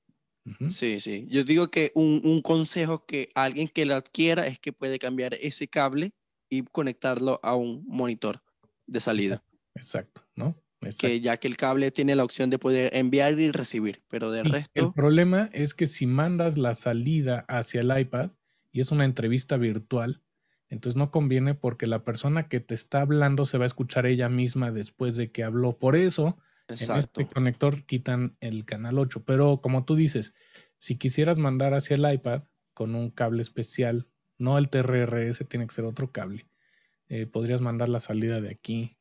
Sí, sí. Yo digo que un, un, consejo que alguien que lo adquiera es que puede cambiar ese cable y conectarlo a un monitor de salida. Exacto, ¿no? Que ya que el cable tiene la opción de poder enviar y recibir, pero de resto. El problema es que si mandas la salida hacia el iPad y es una entrevista virtual, entonces no conviene porque la persona que te está hablando se va a escuchar ella misma después de que habló. Por eso este exacto. En conector quitan el canal 8, pero como tú dices, si quisieras mandar hacia el iPad con un cable especial, no el TRRS, tiene que ser otro cable, eh, podrías mandar la salida de aquí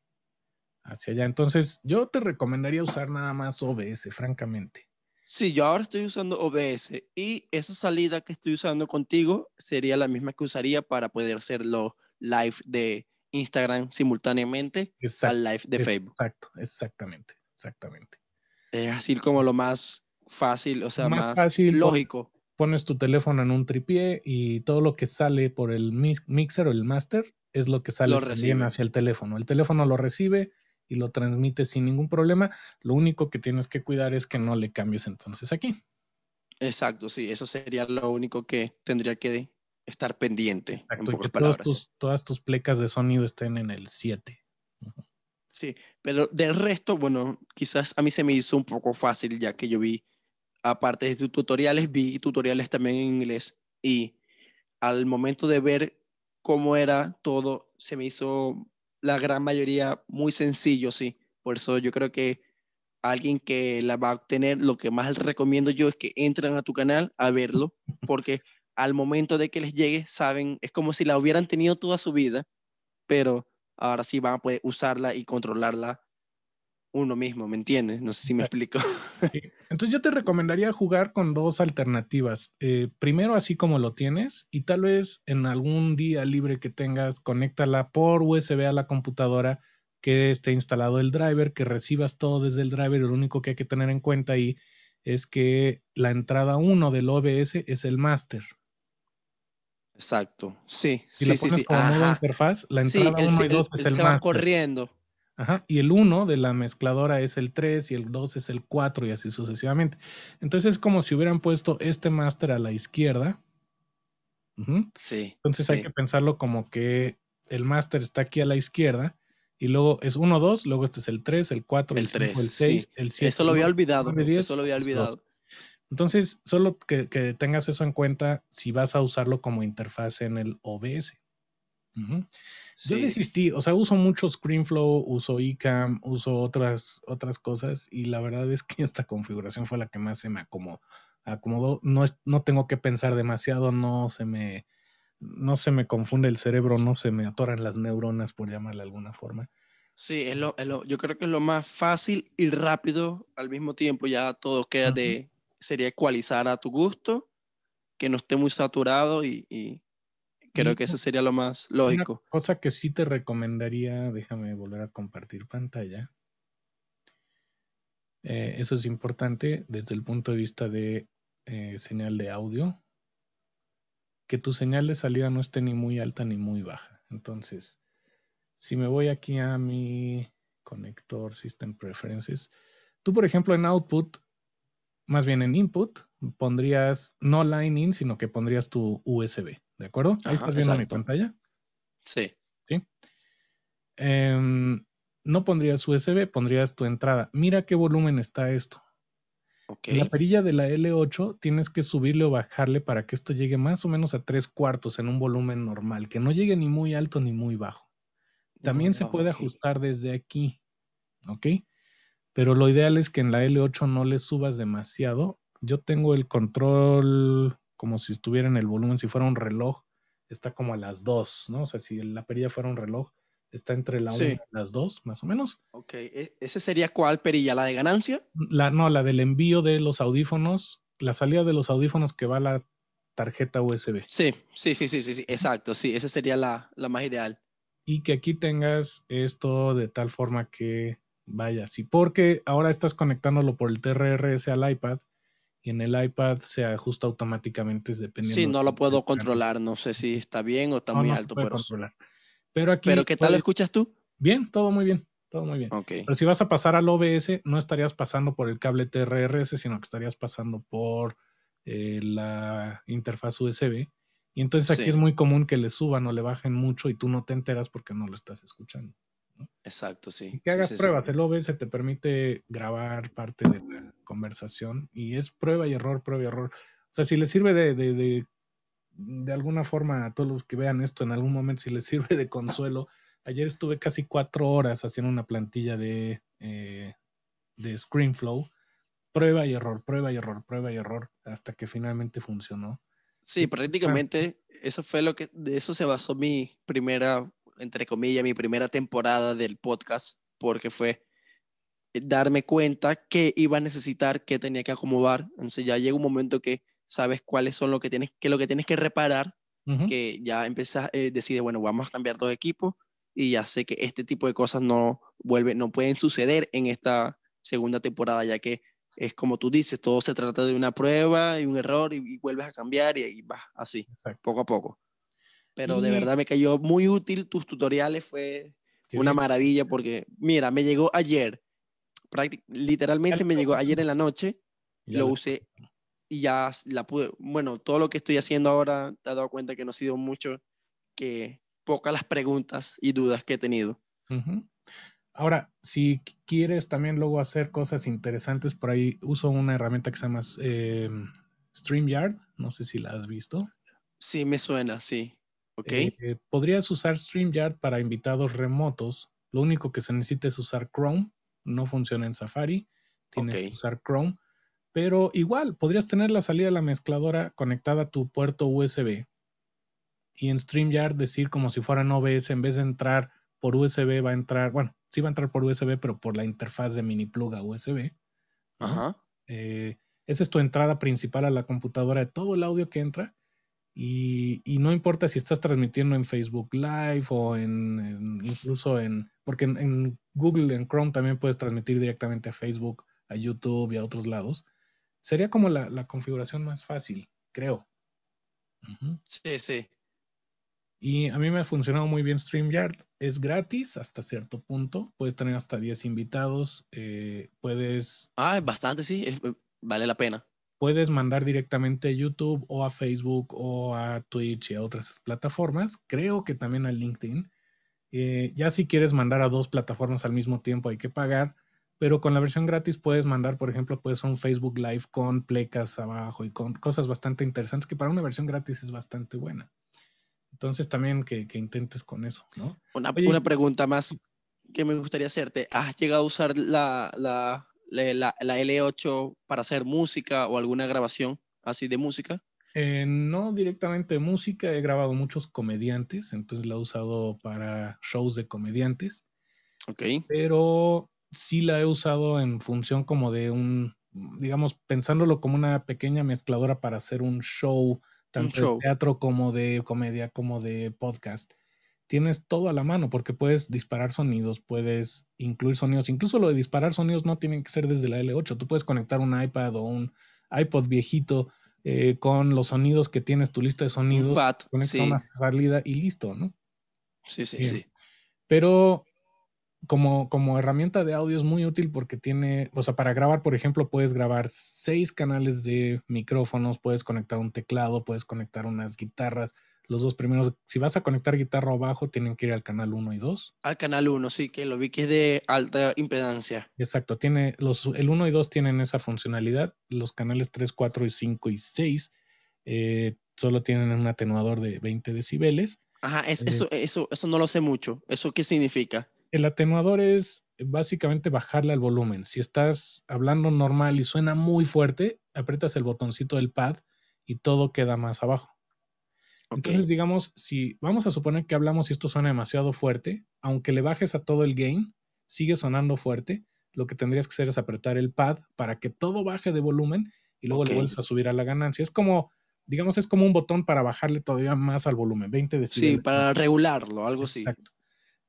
hacia allá. Entonces, yo te recomendaría usar nada más OBS, francamente. Sí, yo ahora estoy usando OBS y esa salida que estoy usando contigo sería la misma que usaría para poder hacer live de Instagram simultáneamente al live de Facebook. Exacto, exactamente. Exactamente. Es eh, así como lo más fácil, o sea, más, lógico. Pones tu teléfono en un tripié y todo lo que sale por el mixer o el master es lo que sale bien hacia el teléfono. El teléfono lo recibe y lo transmite sin ningún problema. Lo único que tienes que cuidar es que no le cambies entonces aquí. Exacto, sí, eso sería lo único que tendría que estar pendiente. Exacto, que todas tus plecas de sonido estén en el 7. Sí, pero del resto, bueno, quizás a mí se me hizo un poco fácil ya que yo vi, aparte de tutoriales, vi tutoriales también en inglés y al momento de ver cómo era todo, se me hizo la gran mayoría muy sencillo, sí. Por eso yo creo que alguien que la va a obtener, lo que más recomiendo yo es que entren a tu canal a verlo, porque al momento de que les llegue, saben, es como si la hubieran tenido toda su vida, pero ahora sí van a poder usarla y controlarla uno mismo, ¿me entiendes? No sé si me eh, explico. Entonces yo te recomendaría jugar con dos alternativas. Eh, primero así como lo tienes y tal vez en algún día libre que tengas, conéctala por USB a la computadora que esté instalado el driver, que recibas todo desde el driver. Lo único que hay que tener en cuenta ahí es que la entrada 1 del OBS es el master. Exacto. Sí, sí, sí, la pones sí, interfaz, la entrada 1 y 2 se corriendo. Ajá. Y el 1 de la mezcladora es el 3 y el 2 es el 4 y así sucesivamente. Entonces es como si hubieran puesto este máster a la izquierda. Sí. Entonces hay que pensarlo como que el máster está aquí a la izquierda y luego es 1, 2, luego este es el 3, el 4, el, 5, el 6, el 7. Eso lo había olvidado. eso lo había olvidado. Entonces, solo que, tengas eso en cuenta si vas a usarlo como interfaz en el OBS. Yo desistí, o sea, uso mucho ScreenFlow, uso ICAM, uso otras, otras cosas y la verdad es que esta configuración fue la que más se me acomodó. No, no tengo que pensar demasiado, no se me, no se me confunde el cerebro, no se me atoran las neuronas, por llamarle de alguna forma. Sí, es lo, es lo, yo creo que es lo más fácil y rápido al mismo tiempo, ya todo queda de sería ecualizar a tu gusto, que no esté muy saturado y, creo que eso sería lo más lógico. Una cosa que sí te recomendaría, déjame volver a compartir pantalla. Eh, eso es importante desde el punto de vista de eh, señal de audio. Que tu señal de salida no esté ni muy alta ni muy baja. Entonces, si me voy aquí a mi conector System Preferences, tú por ejemplo en Output más bien en input, pondrías no line in, sino que pondrías tu USB, ¿de acuerdo? Ahí estás viendo mi pantalla. Sí. Sí. Em, no pondrías USB, pondrías tu entrada. Mira qué volumen está esto. En la perilla de la L8 tienes que subirle o bajarle para que esto llegue más o menos a tres cuartos en un volumen normal, que no llegue ni muy alto ni muy bajo. También se puede ajustar desde aquí. ¿Ok? pero lo ideal es que en la L8 no le subas demasiado. Yo tengo el control como si estuviera en el volumen, si fuera un reloj, está como a las 2, ¿no? O sea, si la perilla fuera un reloj, está entre la 1 y las 2, más o menos. Ok, e, ¿ese sería cuál perilla? ¿La de ganancia? La, no, la del envío de los audífonos, la salida de los audífonos que va a la tarjeta USB. Sí, sí, sí, sí, sí, sí. exacto, sí, esa sería la, la más ideal. Y que aquí tengas esto de tal forma que Vaya, sí, porque ahora estás conectándolo por el TRRS al iPad y en el iPad se ajusta automáticamente dependiendo. Sí, no lo puedo controlar, no sé si está bien o está muy alto. pero... Controlar. pero aquí. ¿Pero qué tal lo escuchas tú? Bien, todo muy bien, todo muy bien. Pero si vas a pasar al OBS, no estarías pasando por el cable TRRS, sino que estarías pasando por eh, la interfaz USB. Y entonces aquí es muy común que le suban o le bajen mucho y tú no te enteras porque no lo estás escuchando. Exacto, sí. Que hagas pruebas, se pruebas, sí. se te permite grabar parte de la conversación y es prueba y error, prueba y error. O sea, si le sirve de, de, alguna forma a todos los que vean esto en algún momento, si le sirve de consuelo, ayer estuve casi cuatro horas haciendo una plantilla de, eh, de ScreenFlow. Prueba y error, prueba y error, prueba y error, hasta que finalmente funcionó. Sí, ah, prácticamente eso fue lo que, de eso se basó mi primera entre comillas, mi primera temporada del podcast, porque fue darme cuenta que iba a necesitar, que tenía que acomodar. Entonces ya llega un momento que sabes cuáles son lo que tienes que, lo que, tienes que reparar, que ya empiezas, eh, decides, bueno, vamos a cambiar todo equipo, y ya sé que este tipo de cosas no, vuelven no pueden suceder en esta segunda temporada, ya que es como tú dices, todo se trata de una prueba y un error y, vuelves a cambiar y, va así, poco a poco pero de verdad me cayó muy útil. Tus tutoriales fue una maravilla porque, mira, me llegó ayer, literalmente me llegó ayer en la noche, lo usé y ya la pude. Bueno, todo lo que estoy haciendo ahora, te has dado cuenta que no ha sido mucho, que pocas las preguntas y dudas que he tenido. Ahora, si quieres también luego hacer cosas interesantes, por ahí uso una herramienta que se llama eh, StreamYard, no sé si la has visto. Sí, me suena, sí. Eh, podrías usar StreamYard para invitados remotos. Lo único que se necesita es usar Chrome. No funciona en Safari. Tienes que usar Chrome. Pero igual, podrías tener la salida de la mezcladora conectada a tu puerto USB. Y en StreamYard decir como si fuera en OBS, en vez de entrar por USB, va a entrar, bueno, sí va a entrar por USB, pero por la interfaz de mini plug a USB. Ajá. Eh, esa es tu entrada principal a la computadora de todo el audio que entra. Y, no importa si estás transmitiendo en Facebook Live o en, incluso en, porque en, Google, en Chrome también puedes transmitir directamente a Facebook, a YouTube y a otros lados. Sería como la, configuración más fácil, creo. Sí, sí. Y a mí me ha funcionado muy bien StreamYard. Es gratis hasta cierto punto. Puedes tener hasta 10 invitados. Eh, puedes... Ah, bastante, sí. Eh, vale la pena puedes mandar directamente a YouTube o a Facebook o a Twitch y a otras plataformas. Creo que también a LinkedIn. Eh, ya si quieres mandar a dos plataformas al mismo tiempo hay que pagar, pero con la versión gratis puedes mandar, por ejemplo, puedes un Facebook Live con plecas abajo y con cosas bastante interesantes que para una versión gratis es bastante buena. Entonces también que, intentes con eso, ¿no? Una, pregunta más que me gustaría hacerte. ¿Has llegado a usar la la, L8 para hacer música o alguna grabación así de música? Eh, no directamente música, he grabado muchos comediantes, entonces la he usado para shows de comediantes. Ok. Pero sí la he usado en función como de un, digamos, pensándolo como una pequeña mezcladora para hacer un show, tanto de teatro como de comedia, como de podcast tienes todo a la mano porque puedes disparar sonidos, puedes incluir sonidos. Incluso lo de disparar sonidos no tiene que ser desde la L8. Tú puedes conectar un iPad o un iPod viejito eh, con los sonidos que tienes, tu lista de sonidos, conecta una salida y listo, ¿no? Sí, sí, sí. Pero como, como herramienta de audio es muy útil porque tiene, o sea, para grabar, por ejemplo, puedes grabar seis canales de micrófonos, puedes conectar un teclado, puedes conectar unas guitarras, los dos primeros. Si vas a conectar guitarra o bajo, tienen que ir al canal 1 y 2. Al canal 1, sí, que lo vi que es de alta impedancia. Exacto, tiene los, el 1 y 2 tienen esa funcionalidad. Los canales 3, 4 y 5 y 6 eh, solo tienen un atenuador de 20 decibeles. Ajá, eh, eso, eso, eso no lo sé mucho. ¿Eso qué significa? El atenuador es básicamente bajarle al volumen. Si estás hablando normal y suena muy fuerte, aprietas el botoncito del pad y todo queda más abajo. Entonces, digamos, si vamos a suponer que hablamos y esto suena demasiado fuerte, aunque le bajes a todo el gain, sigue sonando fuerte. Lo que tendrías que hacer es apretar el pad para que todo baje de volumen y luego le vuelves a subir a la ganancia. Es como, digamos, es como un botón para bajarle todavía más al volumen, 20 decibeles. Sí, para regularlo, algo así.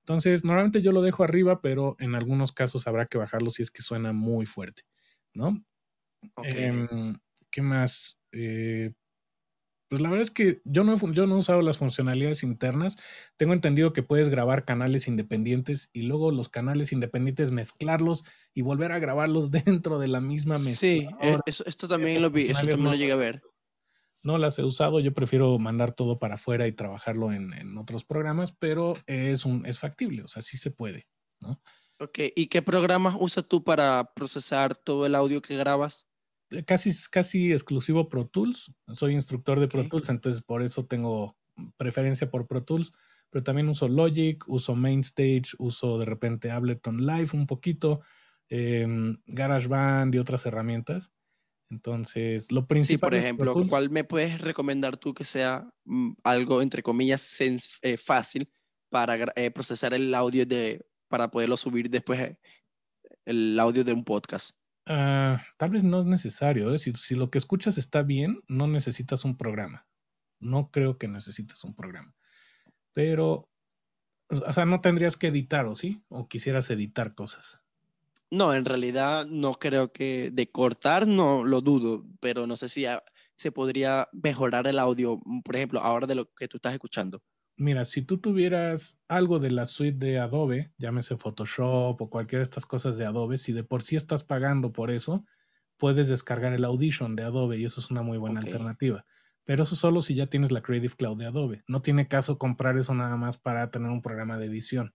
Entonces, normalmente yo lo dejo arriba, pero en algunos casos habrá que bajarlo si es que suena muy fuerte, ¿no? Em, ¿Qué más? Eh, pues la verdad es que yo no, he, yo no usado las funcionalidades internas. Tengo entendido que puedes grabar canales independientes y luego los canales independientes mezclarlos y volver a grabarlos dentro de la misma mezcla. Sí, eh, esto también lo vi, eso también no, lo llegué a ver. No las he usado, yo prefiero mandar todo para afuera y trabajarlo en, otros programas, pero es, un, es factible, o sea, sí se puede, Ok, ¿y qué programas usas tú para procesar todo el audio que grabas? casi, casi exclusivo Pro Tools. Soy instructor de Pro Tools, entonces por eso tengo preferencia por Pro Tools. Pero también uso Logic, uso Mainstage, uso de repente Ableton Live un poquito, eh, GarageBand y otras herramientas. Entonces, lo principal. Sí, por ejemplo, ¿cuál me puedes recomendar tú que sea mm, algo, entre comillas, eh, fácil para eh, procesar el audio de, para poderlo subir después eh, el audio de un podcast? Ah, tal vez no es necesario. ¿eh? Si, lo que escuchas está bien, no necesitas un programa. No creo que necesites un programa. Pero, o sea, no tendrías que editar, ¿o sí? ¿O quisieras editar cosas? No, en realidad no creo que de cortar, no lo dudo, pero no sé si se podría mejorar el audio, por ejemplo, ahora de lo que tú estás escuchando mira, si tú tuvieras algo de la suite de Adobe, llámese Photoshop o cualquiera de estas cosas de Adobe, si de por sí estás pagando por eso, puedes descargar el Audition de Adobe y eso es una muy buena alternativa. Pero eso solo si ya tienes la Creative Cloud de Adobe. No tiene caso comprar eso nada más para tener un programa de edición.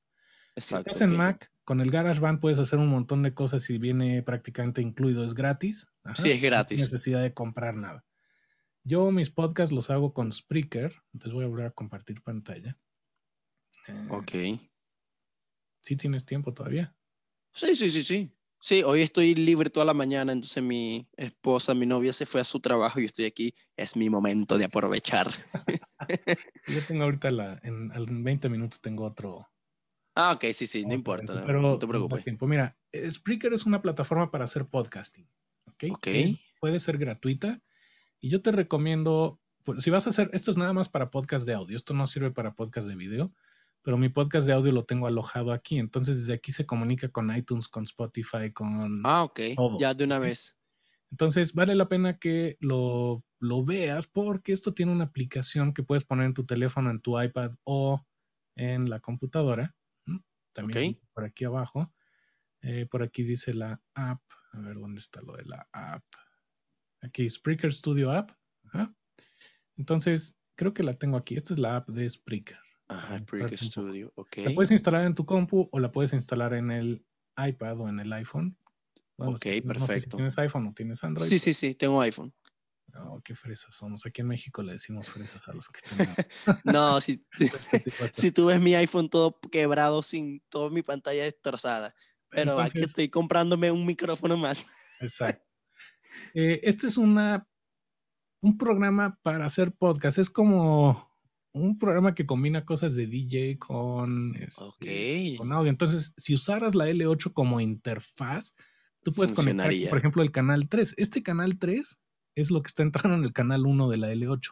Si estás en Mac, con el GarageBand puedes hacer un montón de cosas y viene prácticamente incluido. Es gratis. Sí, es gratis. No necesidad de comprar nada. Yo mis podcasts los hago con Spreaker, entonces voy a volver a compartir pantalla. Eh, ok. ¿Sí tienes tiempo todavía? Sí, sí, sí, sí. Sí, hoy estoy libre toda la mañana, entonces mi esposa, mi novia se fue a su trabajo y estoy aquí. Es mi momento de aprovechar. Yo tengo ahorita la, en, 20 minutos tengo otro, Ah, ok, sí, sí, no importa. Pero no te preocupes. Mira, eh, Spreaker es una plataforma para hacer podcasting. Ok. okay. Puede ser gratuita y yo te recomiendo, pues, si vas a hacer, esto es nada más para podcast de audio, esto no sirve para podcast de video, pero mi podcast de audio lo tengo alojado aquí, entonces desde aquí se comunica con iTunes, con Spotify, con... Ah, ok, ya de una vez. Entonces vale la pena que lo, lo, veas porque esto tiene una aplicación que puedes poner en tu teléfono, en tu iPad o en la computadora. También por aquí abajo. Eh, por aquí dice la app. A ver dónde está lo de la app. Aquí, Spreaker Studio App. Entonces, creo que la tengo aquí. Esta es la app de Spreaker. Ajá, Spreaker Studio, ok. La puedes instalar en tu compu o la puedes instalar en el iPad o en el iPhone. ok, perfecto. ¿Tienes iPhone o tienes Android? Sí, sí, sí, tengo iPhone. Oh, qué fresas somos. Aquí en México le decimos fresas a los que tenemos. no, si, si tú ves mi iPhone todo quebrado, sin toda mi pantalla destrozada. Pero aquí estoy comprándome un micrófono más. exacto. Eh, este es una, un programa para hacer podcast. Es como un programa que combina cosas de DJ este, con, audio. Entonces, si usaras la L8 como interfaz, tú puedes conectar, por ejemplo, el canal 3. Este canal 3 es lo que está entrando en el canal 1 de la L8.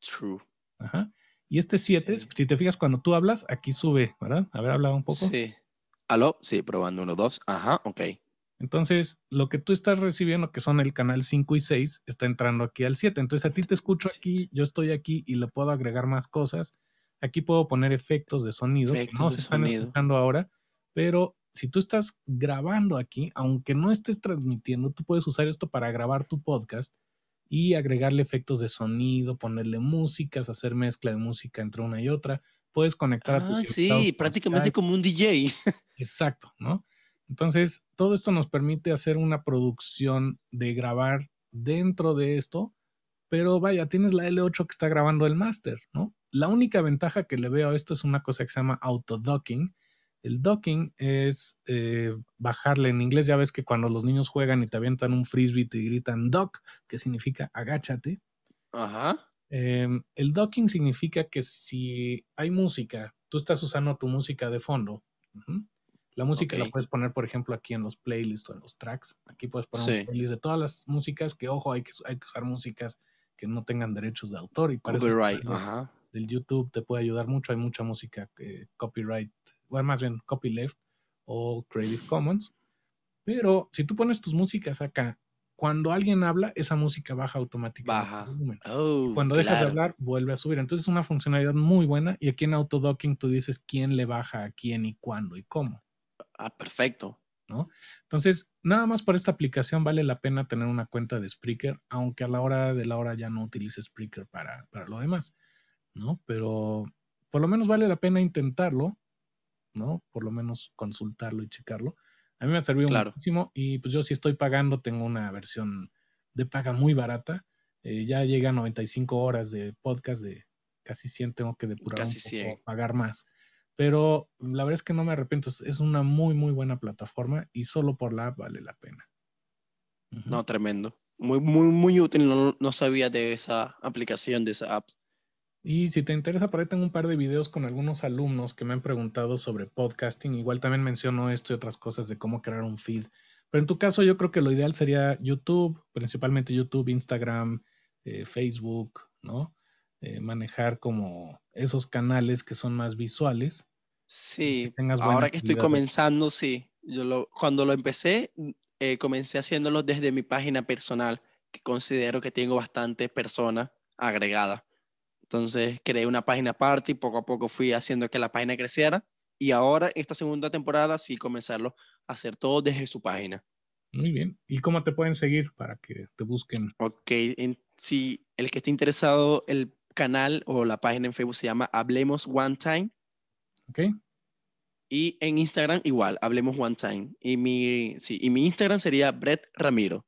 True. Ajá. Y este 7, si te fijas, cuando tú hablas, aquí sube, ¿verdad? Haber hablado un poco. Sí. ¿Aló? Sí, probando uno, dos. Ajá, ok. Entonces, lo que tú estás recibiendo, que son el canal 5 y 6, está entrando aquí al 7. Entonces, a ti te escucho aquí, yo estoy aquí y le puedo agregar más cosas. Aquí puedo poner efectos de sonido no se están escuchando ahora, pero si tú estás grabando aquí, aunque no estés transmitiendo, tú puedes usar esto para grabar tu podcast y agregarle efectos de sonido, ponerle músicas, hacer mezcla de música entre una y otra. Puedes conectar a Ah, sí, prácticamente como un DJ. Exacto, ¿no? Entonces, todo esto nos permite hacer una producción de grabar dentro de esto, pero vaya, tienes la L8 que está grabando el máster, ¿no? La única ventaja que le veo a esto es una cosa que se llama auto docking. El docking es eh, bajarle, en inglés ya ves que cuando los niños juegan y te avientan un frisbee y te gritan dock, que significa agáchate. Ajá. Em, el docking significa que si hay música, tú estás usando tu música de fondo. Ajá. La música la puedes poner, por ejemplo, aquí en los playlists o en los tracks. Aquí puedes poner un playlist de todas las músicas que, ojo, hay que, hay que usar músicas que no tengan derechos de autor. Y copyright, ajá. Del YouTube te puede ayudar mucho. Hay mucha música copyright, o más bien copyleft o Creative Commons. Pero si tú pones tus músicas acá, cuando alguien habla, esa música baja automáticamente. Baja. Oh, cuando dejas de hablar, vuelve a subir. Entonces es una funcionalidad muy buena. Y aquí en Autodocking tú dices quién le baja a quién y cuándo y cómo. Ah, perfecto. ¿no? Entonces, nada más por esta aplicación vale la pena tener una cuenta de Spreaker, aunque a la hora de la hora ya no utilice Spreaker para, para lo demás, ¿no? Pero por lo menos vale la pena intentarlo, ¿no? Por lo menos consultarlo y checarlo. A mí me ha servido muchísimo y pues yo si estoy pagando tengo una versión de paga muy barata. Eh, ya llega a 95 horas de podcast de casi 100, tengo que depurar un poco, pagar más pero la verdad es que no me arrepiento. Es una muy, muy buena plataforma y solo por la app vale la pena. No, tremendo. Muy, muy, muy útil. No, sabía de esa aplicación, de esa app. Y si te interesa, por ahí tengo un par de videos con algunos alumnos que me han preguntado sobre podcasting. Igual también menciono esto y otras cosas de cómo crear un feed. Pero en tu caso, yo creo que lo ideal sería YouTube, principalmente YouTube, Instagram, eh, Facebook, ¿no? Eh, manejar como esos canales que son más visuales. Sí, ahora que estoy comenzando, sí. Yo cuando lo empecé, mm, eh, comencé haciéndolo desde mi página personal, que considero que tengo bastante persona agregada. Entonces creé una página aparte y poco a poco fui haciendo que la página creciera. Y ahora, esta segunda temporada, sí comenzarlo a hacer todo desde su página. Muy bien. ¿Y cómo te pueden seguir para que te busquen? Ok, si el que esté interesado, el canal o la página en Facebook se llama Hablemos One Time. Ok. Y en Instagram igual, Hablemos One Time. Y mi, sí, y mi Instagram sería Brett Ramiro.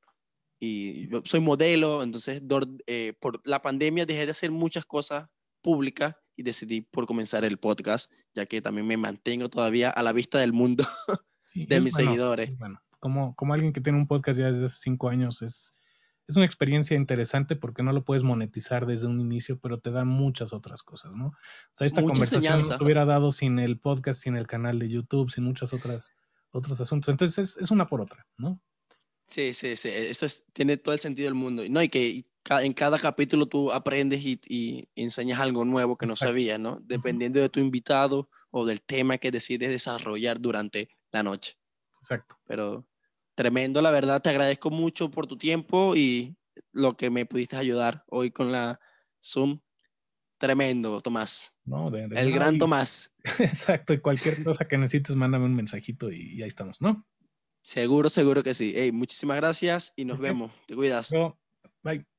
Y yo soy modelo, entonces eh, por la pandemia dejé de hacer muchas cosas públicas y decidí por comenzar el podcast, ya que también me mantengo todavía a la vista del mundo de mis seguidores. Bueno, como, como alguien que tiene un podcast ya desde hace cinco años, es, es una experiencia interesante porque no lo puedes monetizar desde un inicio, pero te da muchas otras cosas, ¿no? O sea, esta conversación no se hubiera dado sin el podcast, sin el canal de YouTube, sin muchas otras otros asuntos. Entonces es, una por otra, ¿no? Sí, sí, sí. E, eso tiene todo el sentido del mundo. No, y que en cada capítulo tú aprendes y, enseñas algo nuevo que no sabías, ¿no? Dependiendo de tu invitado o del tema que decides desarrollar durante la noche. Exacto. Pero Tremendo, la verdad, te agradezco mucho por tu tiempo y lo que me pudiste ayudar hoy con la Zoom. Tremendo, Tomás. El gran Tomás. Exacto, y cualquier cosa que necesites, mándame un mensajito y, ahí estamos, ¿no? Seguro, seguro que sí. muchísimas gracias y nos vemos. Te cuidas. Bye.